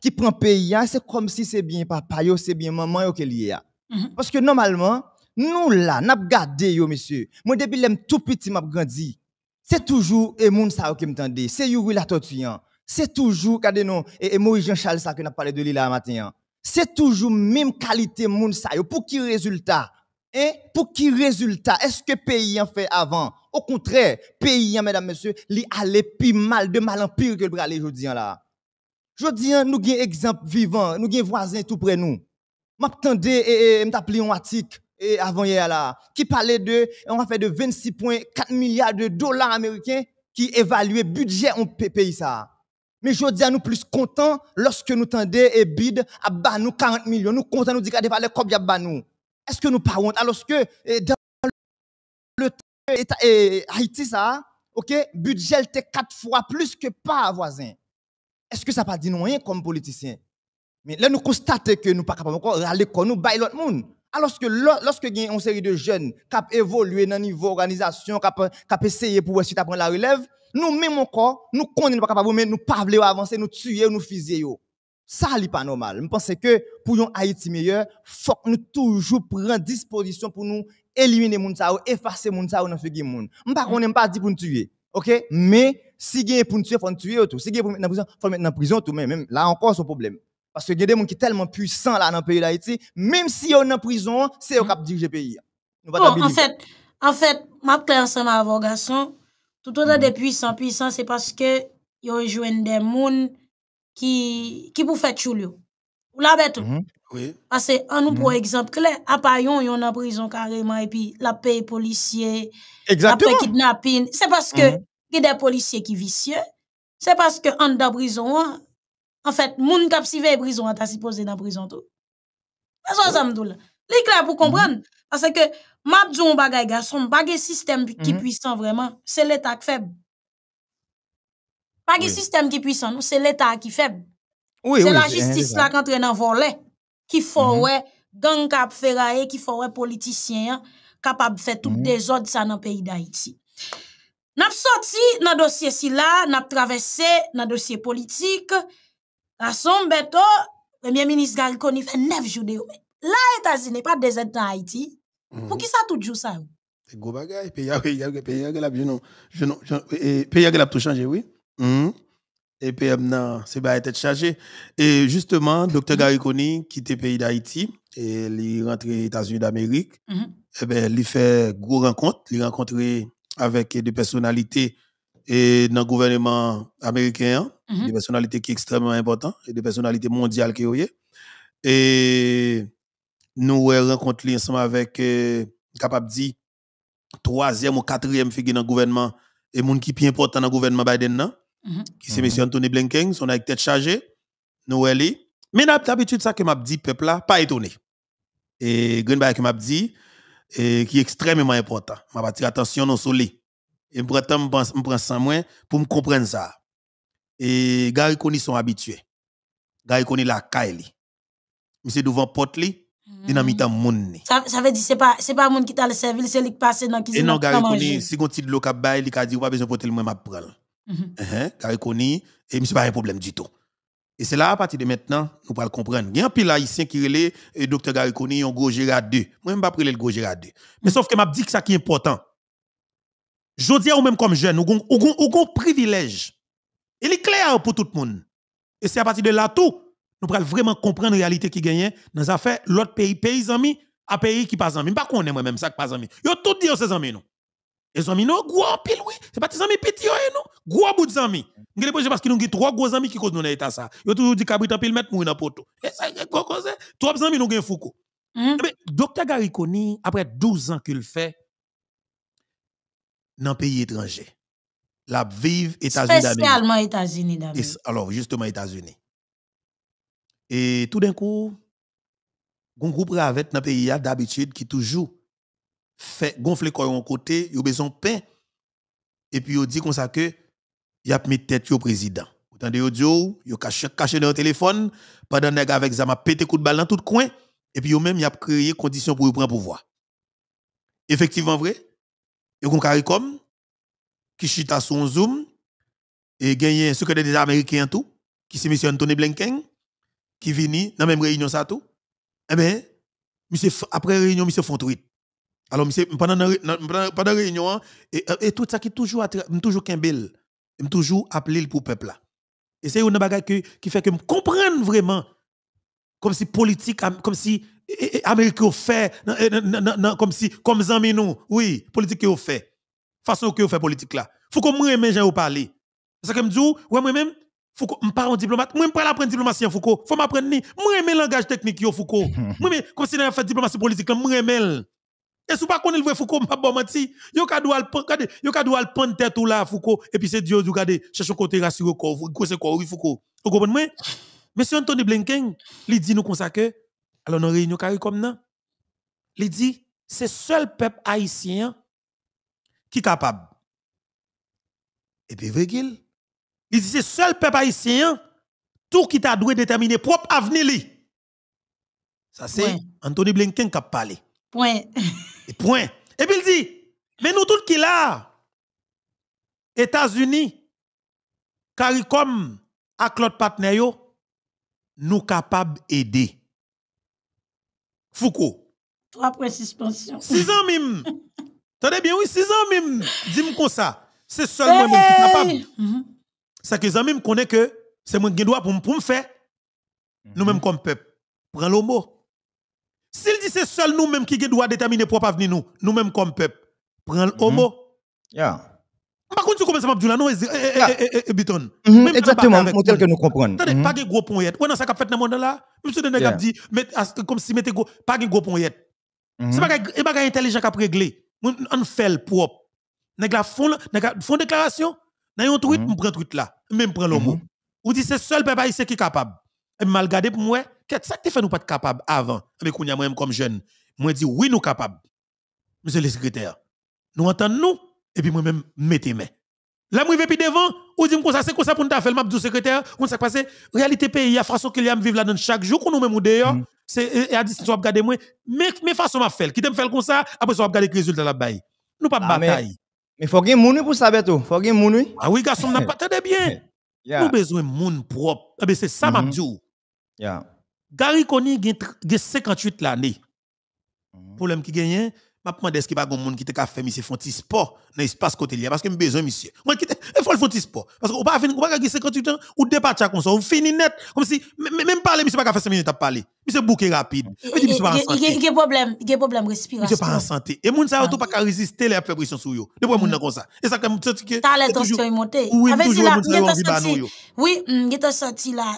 qui prend pays, hein, c'est comme si c'est bien papa, c'est bien maman yo y lié. Hein. Mhm. Parce que normalement, nous là, n'a gardé yo monsieur. Moi depuis l'aime tout petit m'a grandi. C'est toujours et moun ça qui m'tendait. C'est Yuri la tortuean hein. C'est toujours regardez nous et, moi Jean Charles ça que n'a parlé de lui là matin. C'est toujours même qualité moun ça pour qui résultat pour qui résultat Est-ce que pays en fait avant Au contraire, pays, mesdames, messieurs, il allait plus mal, de mal en pire que le bras aujourd'hui là. Je dis, nous avons un exemple vivant, nous avons un voisin tout près nous. M'attendais et, et un article et avant hier là, qui parlait de, e, on de 26,4 milliards de dollars américains qui le budget en pays ça. Mais je dis à nous plus content lorsque nous tendons et bid à bas nous 40 millions. Nous content nous dit qu'à dévaler a bas nous. Est-ce que nous pas honte alors que dans le temps Haïti ça, OK, budget était quatre fois plus que pas voisin. Est-ce que ça pas dit rien comme politicien Mais là nous constatons que nous pas capables encore râler comme nous bailler l'autre monde. Alors que lorsque il y a une série de jeunes qui évolué dans le niveau organisation, qui essayé pour ensuite prendre la relève, nous-mêmes encore, nous sommes pas capables, mais nous pas voulons avancer, nous tuer, nous fusiller. Ça, n'est pas normal. Je pense que pour un Haïti meilleur, il faut que nous toujours prendre disposition pour nous éliminer les gens, effacer les gens dans le monde. Je ne pas dire pour nous tuer, ok? Mais si gain pour nous tuer, faut nous tuer tout. Si quelqu'un pour nous mettre en prison, faut mettre en prison tout même. Là encore son problème. Parce que y a des gens qui sont tellement puissants dans le pays d'Haïti, même si on est en prison, c'est eux qui dirigent le pays. en fait, en fait, en train ensemble dire que tout le mhm. des puissants, puissants, c'est parce que yo joignent des gens qui qui pour faire Vous Ou la mhm. Oui. Parce que, en nous, un mhm. exemple, clair, à Payon, yon en prison carrément, et puis la paix policier, la paix kidnapping. C'est parce que que des policiers vicieux vicieux, c'est que que prison, parce que je ne moun kap si pas brison ta si pose c'est tout. qui est la. pour comprendre, C'est qui est en map djou bagay gason, bagay système ki mm -hmm. qui mhm. l'état se qui faible. Bagay oui. système qui qui est Oui, C'est la justice la qui dans dans volé, qui mm qui gang kap feraye, qui sont mhm. des qui tout mm -hmm. de dans ça N'a sorti dans dossier là là, n'a traversé dans le dossier politique. Rason le premier ministre Garikoni fait 9 jours de Là, États-Unis, pas des états Haïti. Pour qui ça tout joue ça? C'est gros bagaille. Pays a non, Pays qui tout changé, oui. Et puis, non, c'est pas être chargé. Et justement, Dr. Gariconi quittait le pays d'Haïti et il rentré aux États-Unis d'Amérique. Eh bien, il fait gros rencontre. Il rencontré avec des personnalités dans le gouvernement américain, mhm. des personnalités qui sont extrêmement importantes et des personnalités mondiales qui sont Et nous rencontrons ensemble avec, euh, capable de dire, troisième ou quatrième figure dans le gouvernement et monde qui est plus important dans le gouvernement Biden, mhm. qui c'est M. Anthony Blinken, son avec tête chargée, nous avons Mais d'habitude, ça que m'a dit, peuple là, pas étonné. Et Greenback m'a dit, et qui est extrêmement important. Je vais attention non soleil. Et je prends ça moins pour me comprendre ça. Et Gary Koni sont habitués. Gary Koni la Mais c'est devant porte li, hmm. dynamite moun ni. Ça, ça veut dire c'est pas c'est pas moun qui t'a le service, c'est lui qui passe dans cuisine. Et non Gary Koni, si on tire l'eau cap bail, il a dit pas besoin porter le moins m'a gars mhm. hein? Gary Koni et monsieur pas un problème du tout. Et c'est là, à partir de maintenant, nous pouvons le comprendre. Il y a un pile haïtien qui relève le docteur Gariconi, un gros Gérard 2. Moi, je ne pas le gros Gérard 2. Mais sauf que je dis que ça qui est important. Je dis ou même comme jeune, nous avons un privilège. Il est clair pour tout le monde. Et c'est à partir de là tout, nous pouvons vraiment comprendre la réalité qui gagne dans les affaires, l'autre pays, pays amis, à pays qui pas amis. pas qu'on moi-même, ça qui pas amis. Yo tout dit aux amis, non. Les amis, non, gros pile, oui. C'est pas tes amis petits, non. Gros bout de amis. Je vais parce qu'ils ont trois gros amis qui causent dans l'état ça. Ils ont toujours dit qu'abrit en pile mettre mourir dans poteau. Et ça, gros cause. Trois amis, nous avons Foucault. Mais hmm? eh ben, docteur Gariconi, après 12 ans qu'il fait dans pays étranger, la vive États-Unis d'Amérique. Spécialement États-Unis d'Amérique. Alors, justement, États-Unis. Et tout d'un coup, un groupe Ravette dans le pays d'habitude qui toujours fait gonfler quoi en côté, ils ont besoin de Et puis ils dit comme ça que y a mis tête au président. Autant de audio, oh, ils caché caché dans le téléphone pendant nèg avec ça pété coup de balle dans tout coin et puis ils même y a créé conditions pour prendre pouvoir. Effectivement vrai. a kon CARICOM qui chita son zoom et gagné un secrétaire des Américains, tout qui c'est monsieur Anthony Blinken qui vini dans même réunion ça tout. Eh ben monsieur après réunion monsieur font tweet alors, pendant pendant réunion, hein, et, euh, et, tout ça qui toujours, toujours kembel, je toujours appelé pour le peuple. Là. Et c'est une bagaille qui fait que je comprends vraiment comme si politique, comme si Amérique au fait, comme si, comme zami nous, oui, politique au fait. Façon que vous fait politique là. Faut qu'on me même gens vous parler. C'est que me dis, ouais, moi-même, faut me parle en diplomate. Moi, je pas apprendre diplomatie en hein, Foucault. Faut m'apprendre ni. Moi, même langage technique au Foucault. Moi, comme si on fait diplomatie politique Je moi, même et si vous ne connaissez pas Foucault, pas bon menti. Yo ka doit le yo ka doit tête tout là Foucault et puis c'est Dieu du garder cherche côté rassurer corps, c'est corps oui Foucault. Vous comprenez moi Monsieur Anthony Blinken, il dit nous comme ça que alors dans réunion carré comme ça. Il dit c'est seul peuple haïtien qui est capable. Et puis Il dit c'est seul peuple haïtien tout qui t'a dû déterminer propre avenir Ça c'est Anthony Blinken qui a parlé. Point. Point. Et puis il dit, mais nous tous qui là, États-Unis, CARICOM, à Claude yo, nous capables d'aider. Foucault. Trois points suspension. Six ans même. Tenez bien, oui, six ans même. Dis-moi comme ça. C'est seulement nous qui capable. C'est mm-hmm. que les qu'on connaît que c'est moi qui dois pour me faire. Mm-hmm. Nous-mêmes comme peuple. Prends le mot. S'il dit c'est seul nous-mêmes qui doit déterminer propre avenir nous, nous-mêmes comme peuple, prend le homo. Mhm. Par contre, comment ça m'a dit non, et Biton. Mhm, exactement, on tel que nous comprenons. Mhm. pas de gros point. Ouais, dans ça qu'a fait dans le monde là, monsieur Denek a dit, comme si mettez pas de gros point. C'est pas un intelligent qu'a réglé. On fait le propre. Nèg fond une font déclaration, dans tweet, on prend tweet là, même prend le mot. Ou dit c'est seul peuple sait qui est capable. Et mal pour moi, Qu'est-ce que tu fait nous pas capable avant Mais eh qu'on moi même comme jeune, moi dit oui nous capable. Monsieur le secrétaire, nous entendons nous et puis moi même mettez main. Là moi puis devant, ou dit comme ça c'est comme ça pour nous faire le map du secrétaire, on s'est passé réalité pays, la façon a me vivre là dans chaque jour qu'on nous même ou dehors, mm. c'est à distance regarder moi, mais mais façon m'a faire, qui t'aime faire comme ça, après ça regarder les résultats là bail. Nous pas ah, bataille. Mais faut qu'il y pour ça tout, faut qu'il y Ah oui garçon, n'a pas très bien. Nous besoin monde propre. ben c'est ça m'a mm-hmm. dit. Yeah. Gary Conny a 58 l'année. Mhm. Problème qui gagne, m'a demandé ce qu'il pas un monde qui te fait monsieur font sport dans espace côté là parce que me besoin monsieur moi qui il eh, faut le font sport parce qu'on pas venir on pas 58 ans ou départ comme ça on finit net comme si même parler monsieur pas faire 5 minutes à parler monsieur bouqué rapide pas il y a problème il y a problème respiration monsieur pas en santé et moun ça ah. tout pas résister les faire pression sur yo de pour moun mm. comme ça et ça comme senti que ta les tensions monter avec ah, là oui il y a bah, mm, senti là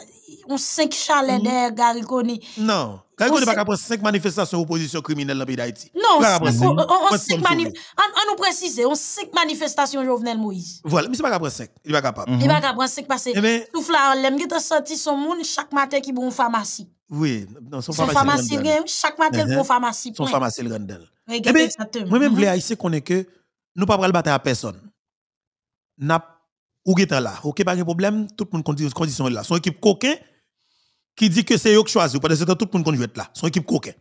on 5 chalet mm. derrière Gariconi non T'as vu qu'on pas prendre 5 manifestations opposition criminelle dans le pays d'Haïti? Non, on cinq On nous précise, on cinq manifestations Jovenel Moïse. Voilà, mais c'est pas qu'à prendre cinq. Il pas capable. Il va capable prendre 5 parce que eh ben- tout le l'aime qui sorti son monde chaque matin qui bon pharmacie. Oui, non, son, pharmacie. chaque matin uh-huh. bon pharmacie. Son pharmacie le rendel. Eh ben, moi-même, mm-hmm. les Haïtiens est que nous pas le battre à personne. N'a ou là, OK, pas de problème, tout le monde condition là. Son équipe coquin qui dit que c'est eux qui choisissent. Parce que tout le monde qu'on joue là. Son équipe coquin.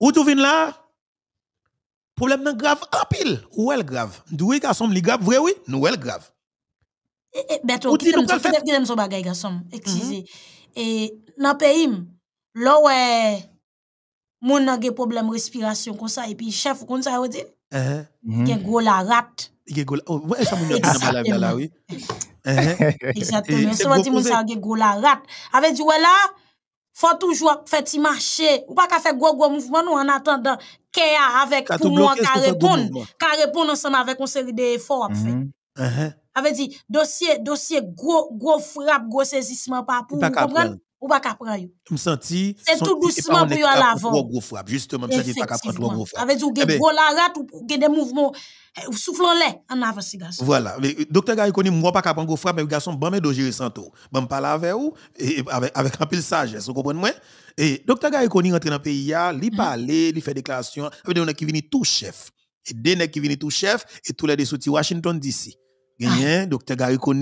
Ou tu viens là, problème nan grave en pile. Ou elle grave. Doui garçon, li grave, vrai oui, nous elle grave. Eh, eh, Beto, qui t'aime son bagay garçon, excusez. Mm-hmm. Et dans pays, là ouais, moun nan ge problème respiration comme ça et puis chef comme ça ou dit. Gen gros la rate. Gen gros. Oh, ouais, ça moun nan la là oui. Exactement. Si on dit que ça a un gros la rat. Avec dit là, faut toujours faire ti marché. Ou pas qu'à faire gros gros mouvement nous en attendant qu'elle avec pour moi répondre. Qu'à répondre ensemble avec une série d'efforts à faire. Avec dit dossier, dossier, gros, gros frappe, gros saisissement par pour. Vous comprenez? ou pas qu'à Je Me senti c'est tout doucement pour à l'avant. gros frappe justement, me senti pas qu'après prendre gros frappe. Avec du gros larat ou des mouvements eh, soufflant l'air en avant ces garçons. Voilà, mais euh, docteur Gary connaît moi pas qu'après prendre gros frappe mais garçon bon mais de gérer tout. Bon parler avec vous avec avec un pile sagesse, vous comprenez moi Et docteur Gary connaît rentrer dans pays là, il mm-hmm. parler, il fait déclaration, avec des qui viennent tout chef. Et des qui viennent tout chef et tous les des soutiens Washington DC. Ah. Gagné, docteur Gary le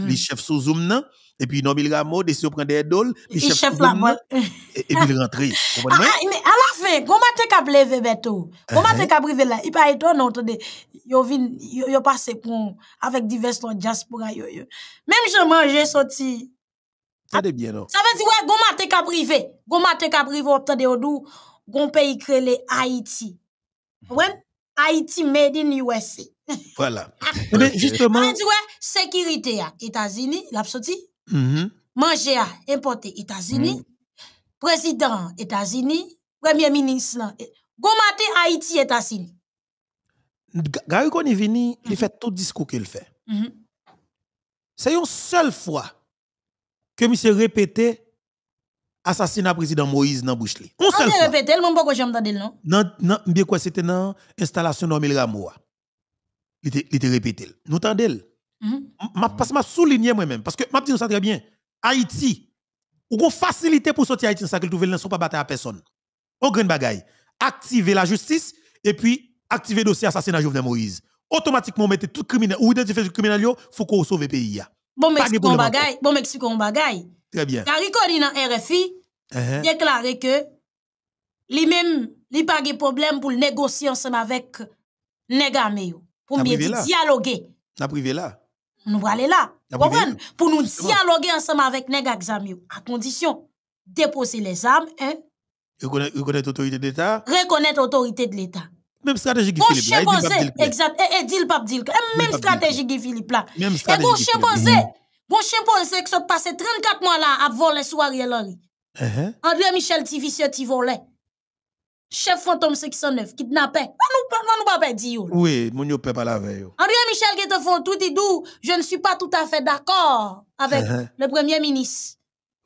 mm. les chef sous Zoom, et puis Nobile ramo décidé de prendre des chef et puis il rentre. Ah, ah, mais à la fin, comment t'es lever, Beto? Comment tu as là? Il pas étonnant, de yo vin, yo, passé pour, avec diverses diaspora, Même je mangeais, sorti. Tade bien, Ça veut dire, ouais, comment as qu'à briver? Comment t'es au dou, gon pays créé Haïti. Ouais? Haïti made in USA. Voilà. Mais eh justement. dit, sécurité à États-Unis, l'absoti. Manger mm-hmm. à importer États-Unis. Mm-hmm. Président États-Unis. Premier ministre. Gomate Haïti États-Unis. Gary est venu, il fait mm-hmm. tout discours qu'il fait. C'est une seule fois que se répétait assassinat président Moïse dans Bouchli. On se le répète, tellement pas que j'aime le nom. Non, non, bien quoi c'était dans installation de Ramoa. Ah. Il était il était répété. Nous t'en Ma mhm. parce m'a souligné moi-même parce que m'a dis ça très bien. Haïti ou gon faciliter pour sortir Haïti ça que trouve ne son pas battre à personne. Au grand bagaille, activer la justice et puis activer dossier assassinat Jovenel Moïse. Automatiquement mettez tout criminel ou identifier tout criminel il faut qu'on sauve le pays ah. Bon Mexique on bagaille, bon Mexique on bagaille. Très bien. dans RFI a uh-huh. déclaré que lui-même, il n'y pas de problème pour négocier ensemble avec Negameo. Pour bien dialoguer. La privé là. Nous allons là. Pour nous dialoguer ensemble avec Negameo. À condition de déposer les armes. Hein? Reconnaître l'autorité de l'État. Reconnaître l'autorité de l'État. Même stratégie qui Philippe là. Exact. Et dit le pape Même stratégie qui Philippe là. Même stratégie. Et Bon chien c'est sexe, ça passé 34 mois là à voler sous Ariel Henry. Uh-huh. André Michel Tivisier qui volait. Chef fantôme 609, kidnappé. On nous pas dire Oui, mon yo peut pas la veille. André Michel qui te font tout dit je ne suis pas tout à fait d'accord avec uh-huh. le premier ministre.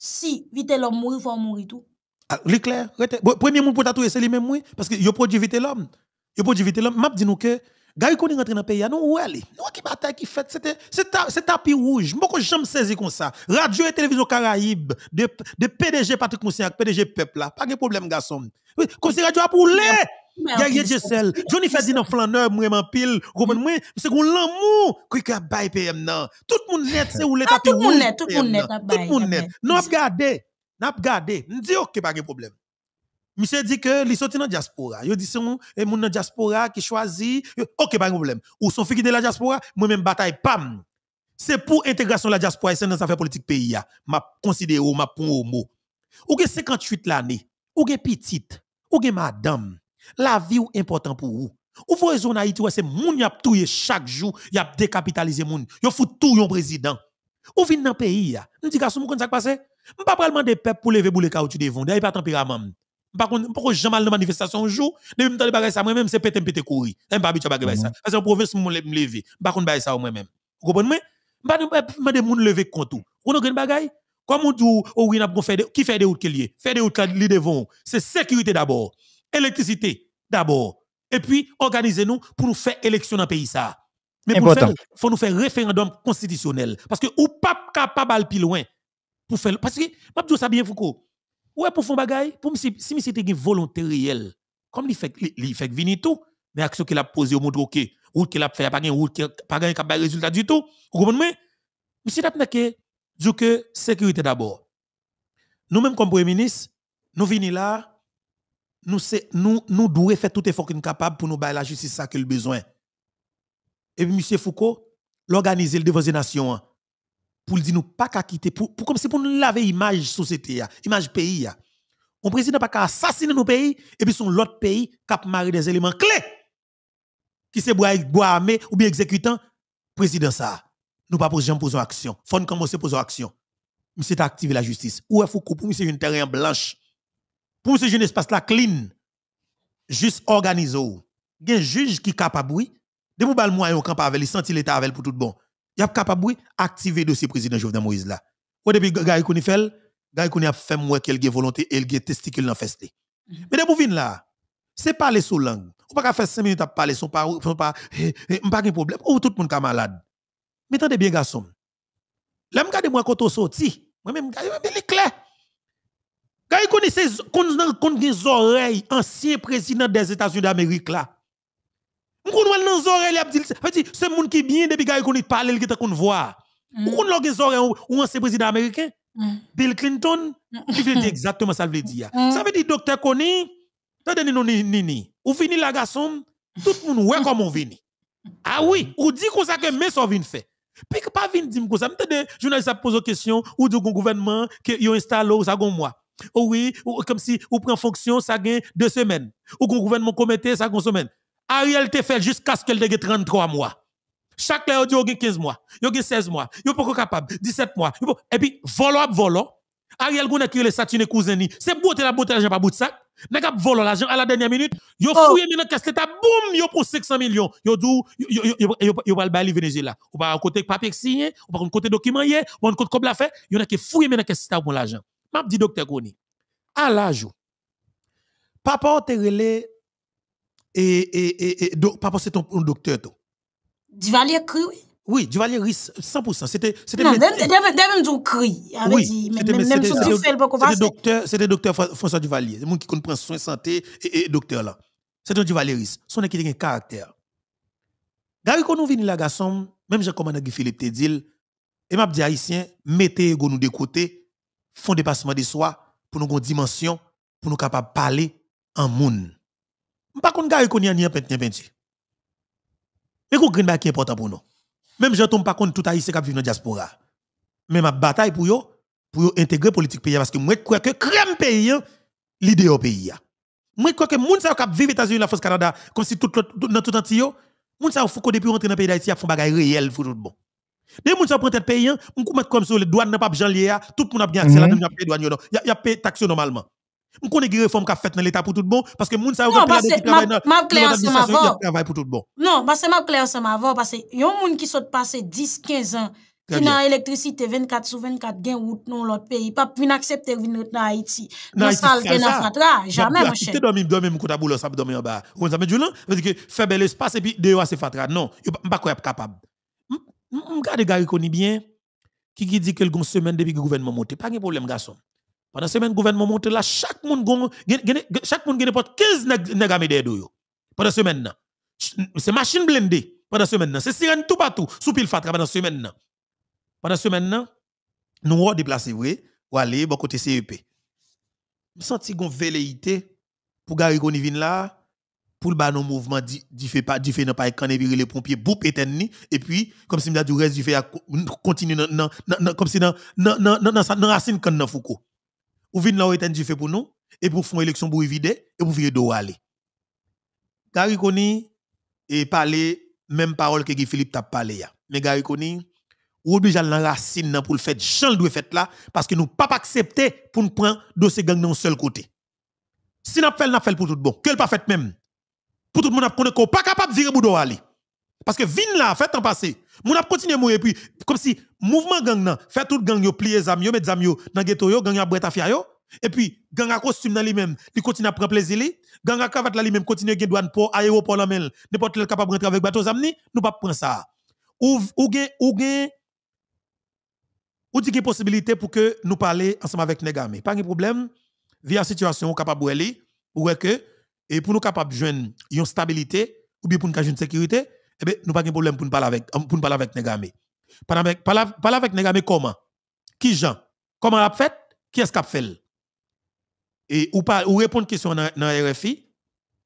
si vite l'homme mourir, faut mourir tout. Ah, le clair, premier monde pour tatouer, c'est lui-même, oui, parce que yo produit vite l'homme. Yo produit vite l'homme. M'a dit nous que, gars, il est rentré dans le pays, nous, où elle Nous, qui bataille qui fait, c'était, c'est tapis rouge. Moi, je jamais comme ça. Radio et télévision Caraïbes, de, de PDG Patrick Moussien, PDG Peuple, Pas de problème, garçon. Oui, comme si radio a pour Guerrier Dieu seul. Johnny Ferdinand flâneur, ne en pile. Comprenez moi, c'est qu'on l'amour qui a bail PM non. Tout le monde net, c'est où les ah, Tout le monde net, tout le monde net. Tout le monde net. Nous avons gardé. Nous avons gardé. Nous dit que pas de problème. Monsieur dit que les sorti dans la diaspora. Yo dit c'est eh, mon dans la diaspora qui choisit. OK, pas de problème. Ou son fils de la diaspora, moi-même bataille pam. C'est pour intégration de la diaspora et c'est dans affaires politique pays. M'a considéré, m'a point au mot. Ou 58 l'année. Ou petite. Ou madame la vie est important pour vous. Ou vous raison en Haïti, c'est moun y a touye chaque jour, y a décapitalisé moun. Yo fout tout yon président. Ou vin nan pays ya. M'di gassou moun kon sak passe? M'pa pral des pep pour lever boule caoutchouc devon. D'ailleurs pas tempérament. Par contre, pourquoi jamais mal manifestation un jour, depuis m'tande bagay ça moi-même c'est pété pété courir. M'pa hein, habitué bagay ça. Mm-hmm. Parce que province moun me lever. Par contre bagay ça moi-même. Vous comprenez M'pa mande moun lever contre tout. Ou non bagay? Comme on dit, ou oui, qui fait des routes qu'il y fait des routes li devon. C'est sécurité d'abord électricité d'abord. Et puis, organisez-nous pour nous faire élection dans le pays. Ça. Mais pour il faut nous faire référendum constitutionnel. Parce que ou pas capable d'aller plus loin. Pour faire, parce que, je dis ça bien, Foucault. Ouais, pour faire bagaille, pour si, si c'était une volonté réelle, comme il fait, fait venir tout, mais l'action qu'il a posé au monde, ok, route qu'il a fait, pas de route de résultat du tout. Vous comprenez? Monsieur Tapnake, dis que sécurité d'abord. Nous-mêmes, comme Premier ministre, nous venons là, nous, nous, nous devons faire tout effort capable pour nous bailler la justice ça qu'il besoin. Et puis, M. Foucault, l'organiser devant les nations hein, pour dire nous pas qu'à quitter, pour, pour, comme c'est pour nous laver image société, hein, image pays. On hein. président pas qu'à assassiner nos pays, et puis son l'autre pays cap marie des éléments clés qui se bois armé ou bien exécutant, président ça. Nous pas poser poser action. Faut nous commencer à poser action. Monsieur t'a activé la justice. Où est Foucault pour monsieur une terrain blanche? pour ce jeune espace la clean, juste organisé. Il y a un juge qui est capable, oui, de vous bal moyen camp avec, il senti l'état avec pour tout bon. Il est capable, oui, activer dossier président Jovenel Moïse là. Ou depuis Gary fait gars qui a fait moi qu'elle volonté, et a testicule dans fessé. Mhm. Mais de vous venir là, c'est parler sous langue. On pas faire 5 minutes à parler, son pas, son pas, eh, eh, pas de problème. Ou oh, tout le monde est malade. Mais attendez bien, garçon. Là, je regarde moi quand on sorti. Moi-même, je regarde, mais clair. Quand vous connaissez, quand les oreilles, ancien président des États-Unis d'Amérique là, vous connaissez dans les oreilles, il dit, c'est le monde qui bien depuis qu'il connaît parler, qui mm. qu'on voit. Vous connaissez les oreilles ou ancien président américain, mm. Bill Clinton, qui mm. veut dire exactement ça veut dire. Ça veut dire, docteur t'as tenez nous nini, ou fini la garçon, tout le monde voit comment on vini. Ah oui, ou dit comme ça que mes sont vini fait. Puis pas vini dire comme ça, sais journaliste pose des questions ou le gouvernement qui installe ou ça moi. Oh oui, comme si ou prend fonction, ça gagne deux semaines. Ou qu'on gouvernement commettait, ça gagne une semaine. Ariel te fait jusqu'à ce qu'elle ait 33 mois. Chaque là, tu gagne 15 mois, as 16 mois, n'es pas capable, 17 mois. Et puis, volo volo. Ariel Gouna qui le satine cousin C'est beauté la beauté l'argent pas bout de sac. N'a pas voler l'argent à la dernière minute. Yo oh. fouillé dans que l'état boum, yo pour 500 millions. Yo dou yo y yo pas le bail bali Venezuela. Ou pas côté papier signé, ou pas côté document hier, ou pas côté comme l'a fait, yo n'a qui de dans que l'état l'argent m'a dit docteur Koni, à l'âge, papa te relé et, et, et, et papa c'est ton docteur. Duvalier cri, oui. Oui, Duvalier ris 100%. C'était. c'était même je crie. Oui, c'était C'était docteur François Duvalier, le monde qui comprend soin santé et, docteur là. C'est C'était Duvalier ris, Son équipe a un caractère. quand nous à la garçon, même j'ai commandé Guy Philippe Tedil et m'a dit haïtien, mettez ego nous de côté font dépassement de soi pour nous une dimension, pour nous capables parler en monde. Pas contre, gagne qu'on y a ni un peinture. Mais qu'on ce qui est important pour nous. Même je tombe pas contre tout haïtien qui vit dans diaspora. Mais ma bataille pour eux, pour eux intégrer politique pays parce que moi crois que crème pays l'idée au pays. Moi crois que moun sa qui vivent États-Unis, la France, Canada comme si tout dans tout entier, moun sa fou depuis rentrer dans pays d'Haïti a font bagarre réel pour tout bon. Des gens qui prennent tête payant, on commence comme sur les douanes n'a pas besoin lié tout le monde a bien accès là, mhm. il y a douane Il y a payé taxe normalement. On connaît les réformes qu'a fait dans l'état pour tout bon parce que moun ça pas payé travail dans l'administration travail pour tout bon. Non, parce que m'a clair ensemble avant parce que yon moun qui sont passé 10 15 ans qui nan électricité 24 sur 24 gen route non l'autre pays pas vinn accepter venir dans Haïti. Non ça le dans fatra, jamais mon cher. Tu dormi dormi mon côté boulot ça dormi en bas. On ça met du là, veut dire que faire bel espace et puis dehors c'est fatra. Non, pas capable. Regardez Gary Koni bien, qui dit que le semaine depuis que le gouvernement monte. Pas de problème, garçon. Pendant la semaine, le gouvernement monte là, chaque monde chaque monde gagne 15 nègres à Pendant la semaine, c'est machine blindée. Pendant la semaine, c'est sirène tout partout, sous pile fatra pendant la semaine. Pendant la semaine, nous avons déplacé, oui, ou aller, bon côté CEP. Je me sens une velléité pour Gary Koni là pour le bas non mouvement dit fait pas dit fait non pas quand les pompiers boup éteigni et puis comme si a du reste du fait continue non comme si dans non non non ça racine quand dans Foucault ou vinn là éteindre du fait pour nous et pour faire élection pour vider et pour virer d'eau aller Gary Koni et parler même parole que Philippe t'a parlé ya mais Gary Koni ou oblige à la racine pour le fait Jean doit fait là parce que nous pas accepter pour nous prendre dossier gang d'un seul côté si n'a fait n'a fait pour tout bon qu'elle pas fait même pour tout le monde a connaître qu'on pas capable de virer boudou ali. Parce que vin là, faites en passé. mon a continué mourir puis comme si mouvement gang nan, fait tout gang yo plier amis yo, met zam yo dans ghetto yo, gang a bret à yo. Et puis gang a costume dans lui-même, il continue à prendre plaisir li, gang a cravate là lui-même continue gagner douane pour aéroport la mel, n'importe quel capable rentrer avec bateau zamni, nous pas prendre ça. Ou ou gen ou gen ou dit possibilité pour que nous parler ensemble avec Negame. Pas de problème, via situation capable ou est que et pour nous capables de joindre une stabilité ou bien pour nous une sécurité, eh bien, nous pas de problème pour nous parler avec, euh, pour nous parler avec Negame. Parler avec Negame comment Qui Jean Comment l'a fait Qui est-ce qu'a fait Et ou, pas, ou répondre à question dans, RFI.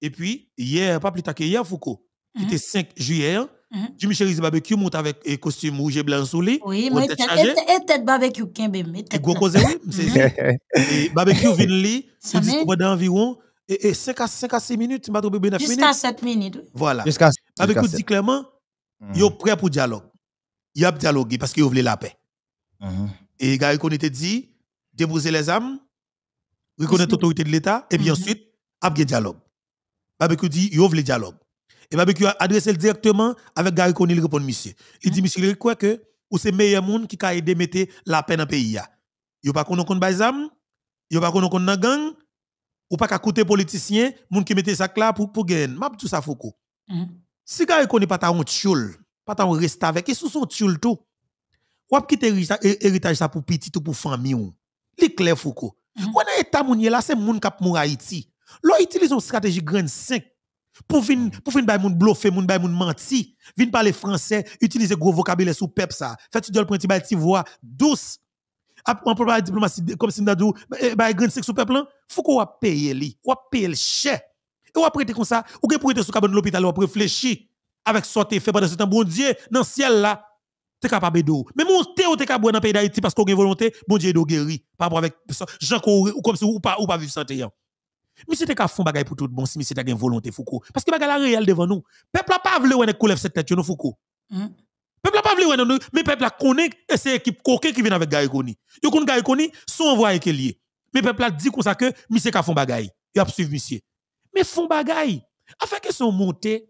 Et puis, hier, pas plus tard que hier, Foucault, qui mhm. était 5 juillet, hein, mhm. Jimmy Chéris barbecue monte avec un costume rouge et blanc sous lui. Oui, mais tête et tête barbecue qu'un bébé. Et gros cause oui, c'est barbecue vient li, c'est dit environ d'environ et, 5, à, 5 à 6 minutes, pas minutes. Jusqu'à 7 minutes. Voilà. Jusqu'à Avec vous dit clairement, Vous mm. êtes prêts pour dialogue. Ils pour dialogue parce qu'il voulait la paix. Mm-hmm. Et Gary te dit, déposer les âmes, reconnaître l'autorité de l'État, et puis mm-hmm. ensuite, il y a dialogue. Barbecue dit, il a le dialogue. Et Barbecue a adressé directement avec Gary Kone, il répond, monsieur. Il dit, mm-hmm. monsieur, il croit que ou c'est meilleur monde qui a aidé mettre la paix dans le pays. Il n'y pas qu'on a des âmes, il pas qu'on a des gang, ou pas qu'à côté politicien, moun qui mettait ça là pour pour gagner. M'a tout ça foko. Mhm. Si gars connaît pas ta honte choul, pas ta reste avec et sous son tout. Ou ap quitter héritage ça pour petit ou pour famille ou. Li clair foko. Mhm. On a état moun là c'est moun k'ap mou Haïti. L'on utilise une stratégie grande 5 pour vin mhm. pour vin bay moun bluffer, moun bay moun menti, vin parler français, utiliser gros vocabulaire sous peuple ça. Fait tu dois prendre ti voix douce on peut pas diplomatie comme si a eh, bah grand sexe au peuple hein. faut qu'on paye lui on paye le chèque et on prêter comme ça ou que prêter sur le cabane de l'hôpital on réfléchir avec sorte fait pendant ce temps bon Dieu dans le ciel là t'es capable de Mais on t'es ou t'es capable dans pays d'Haïti parce qu'on a volonté bon Dieu de guérir par rapport avec gens ou comme si ou pas ou pas vivre santé Monsieur t'es qu'à fond bagaille pour tout bon si monsieur t'as une volonté Foucault parce que bagaille la réelle devant nous peuple a pas voulu on est cette tête nous Foucault mm. Peuple n'a pas voulu nous, mais peuple a connu, et c'est l'équipe qui vient avec Gary Koni. Yo kon Gary Koni, son envoyé qui lié. Mais peuple a dit comme ça que, monsieur ka font bagay. Il a suivi monsieur. Mais font bagay. Afin que son monté,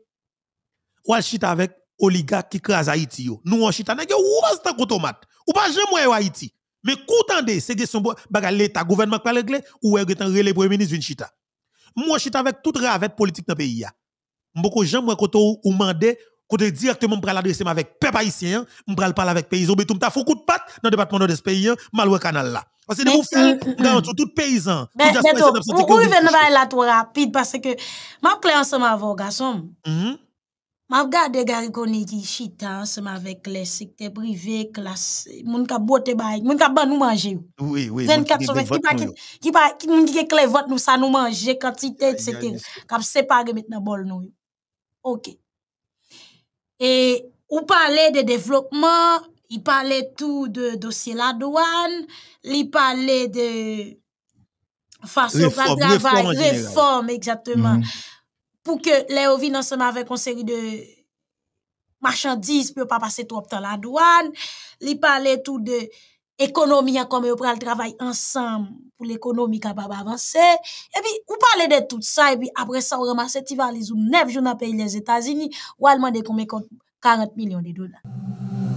ou a chita avec oligarque qui crase Haïti Nous on chita avec ou pas tant qu'on tomate. Ou pas jamais Haïti. Mais coutande, c'est que son bagay l'état gouvernement pas réglé ou est en relé premier ministre vin chita. Moi chita avec toute ravette politique dans le pays ya. Mboko jamais koto ou mandé côté directement pour l'adresser avec peuple haïtien, m'bral parler avec paysan, mais tout m'ta fou coup de patte dans le département de ce pays, malwe canal là. Parce que nous faisons dans tout paysan. Mais vous pouvez venir là trop rapide parce que m'a clair ensemble avec vos garçons. Mm-hmm. M'a regardé Gary Koni qui chita hein, ensemble avec les secteurs privés, classe, moun ka bote bay, moun ka ban nous manger. Oui, oui. 24 sur qui pas qui pas qui moun qui clé vote nous ça nous manger quantité etc. Cap séparé maintenant bol nous. OK. Et ou parlait de développement, il parlait tout de dossier la douane, il parlait de façon mhm. de travail, réforme, exactement. Pour que les ovines ensemble avec une série de marchandises ne pas passer trop de temps la douane, il parlait tout de économie hein, comme on travail ensemble pour l'économie capable avancer et puis on parlez de tout ça et puis après ça on ramasse ti valise ou 9 jours dans pays les États-Unis ou demander combien 40 millions de dollars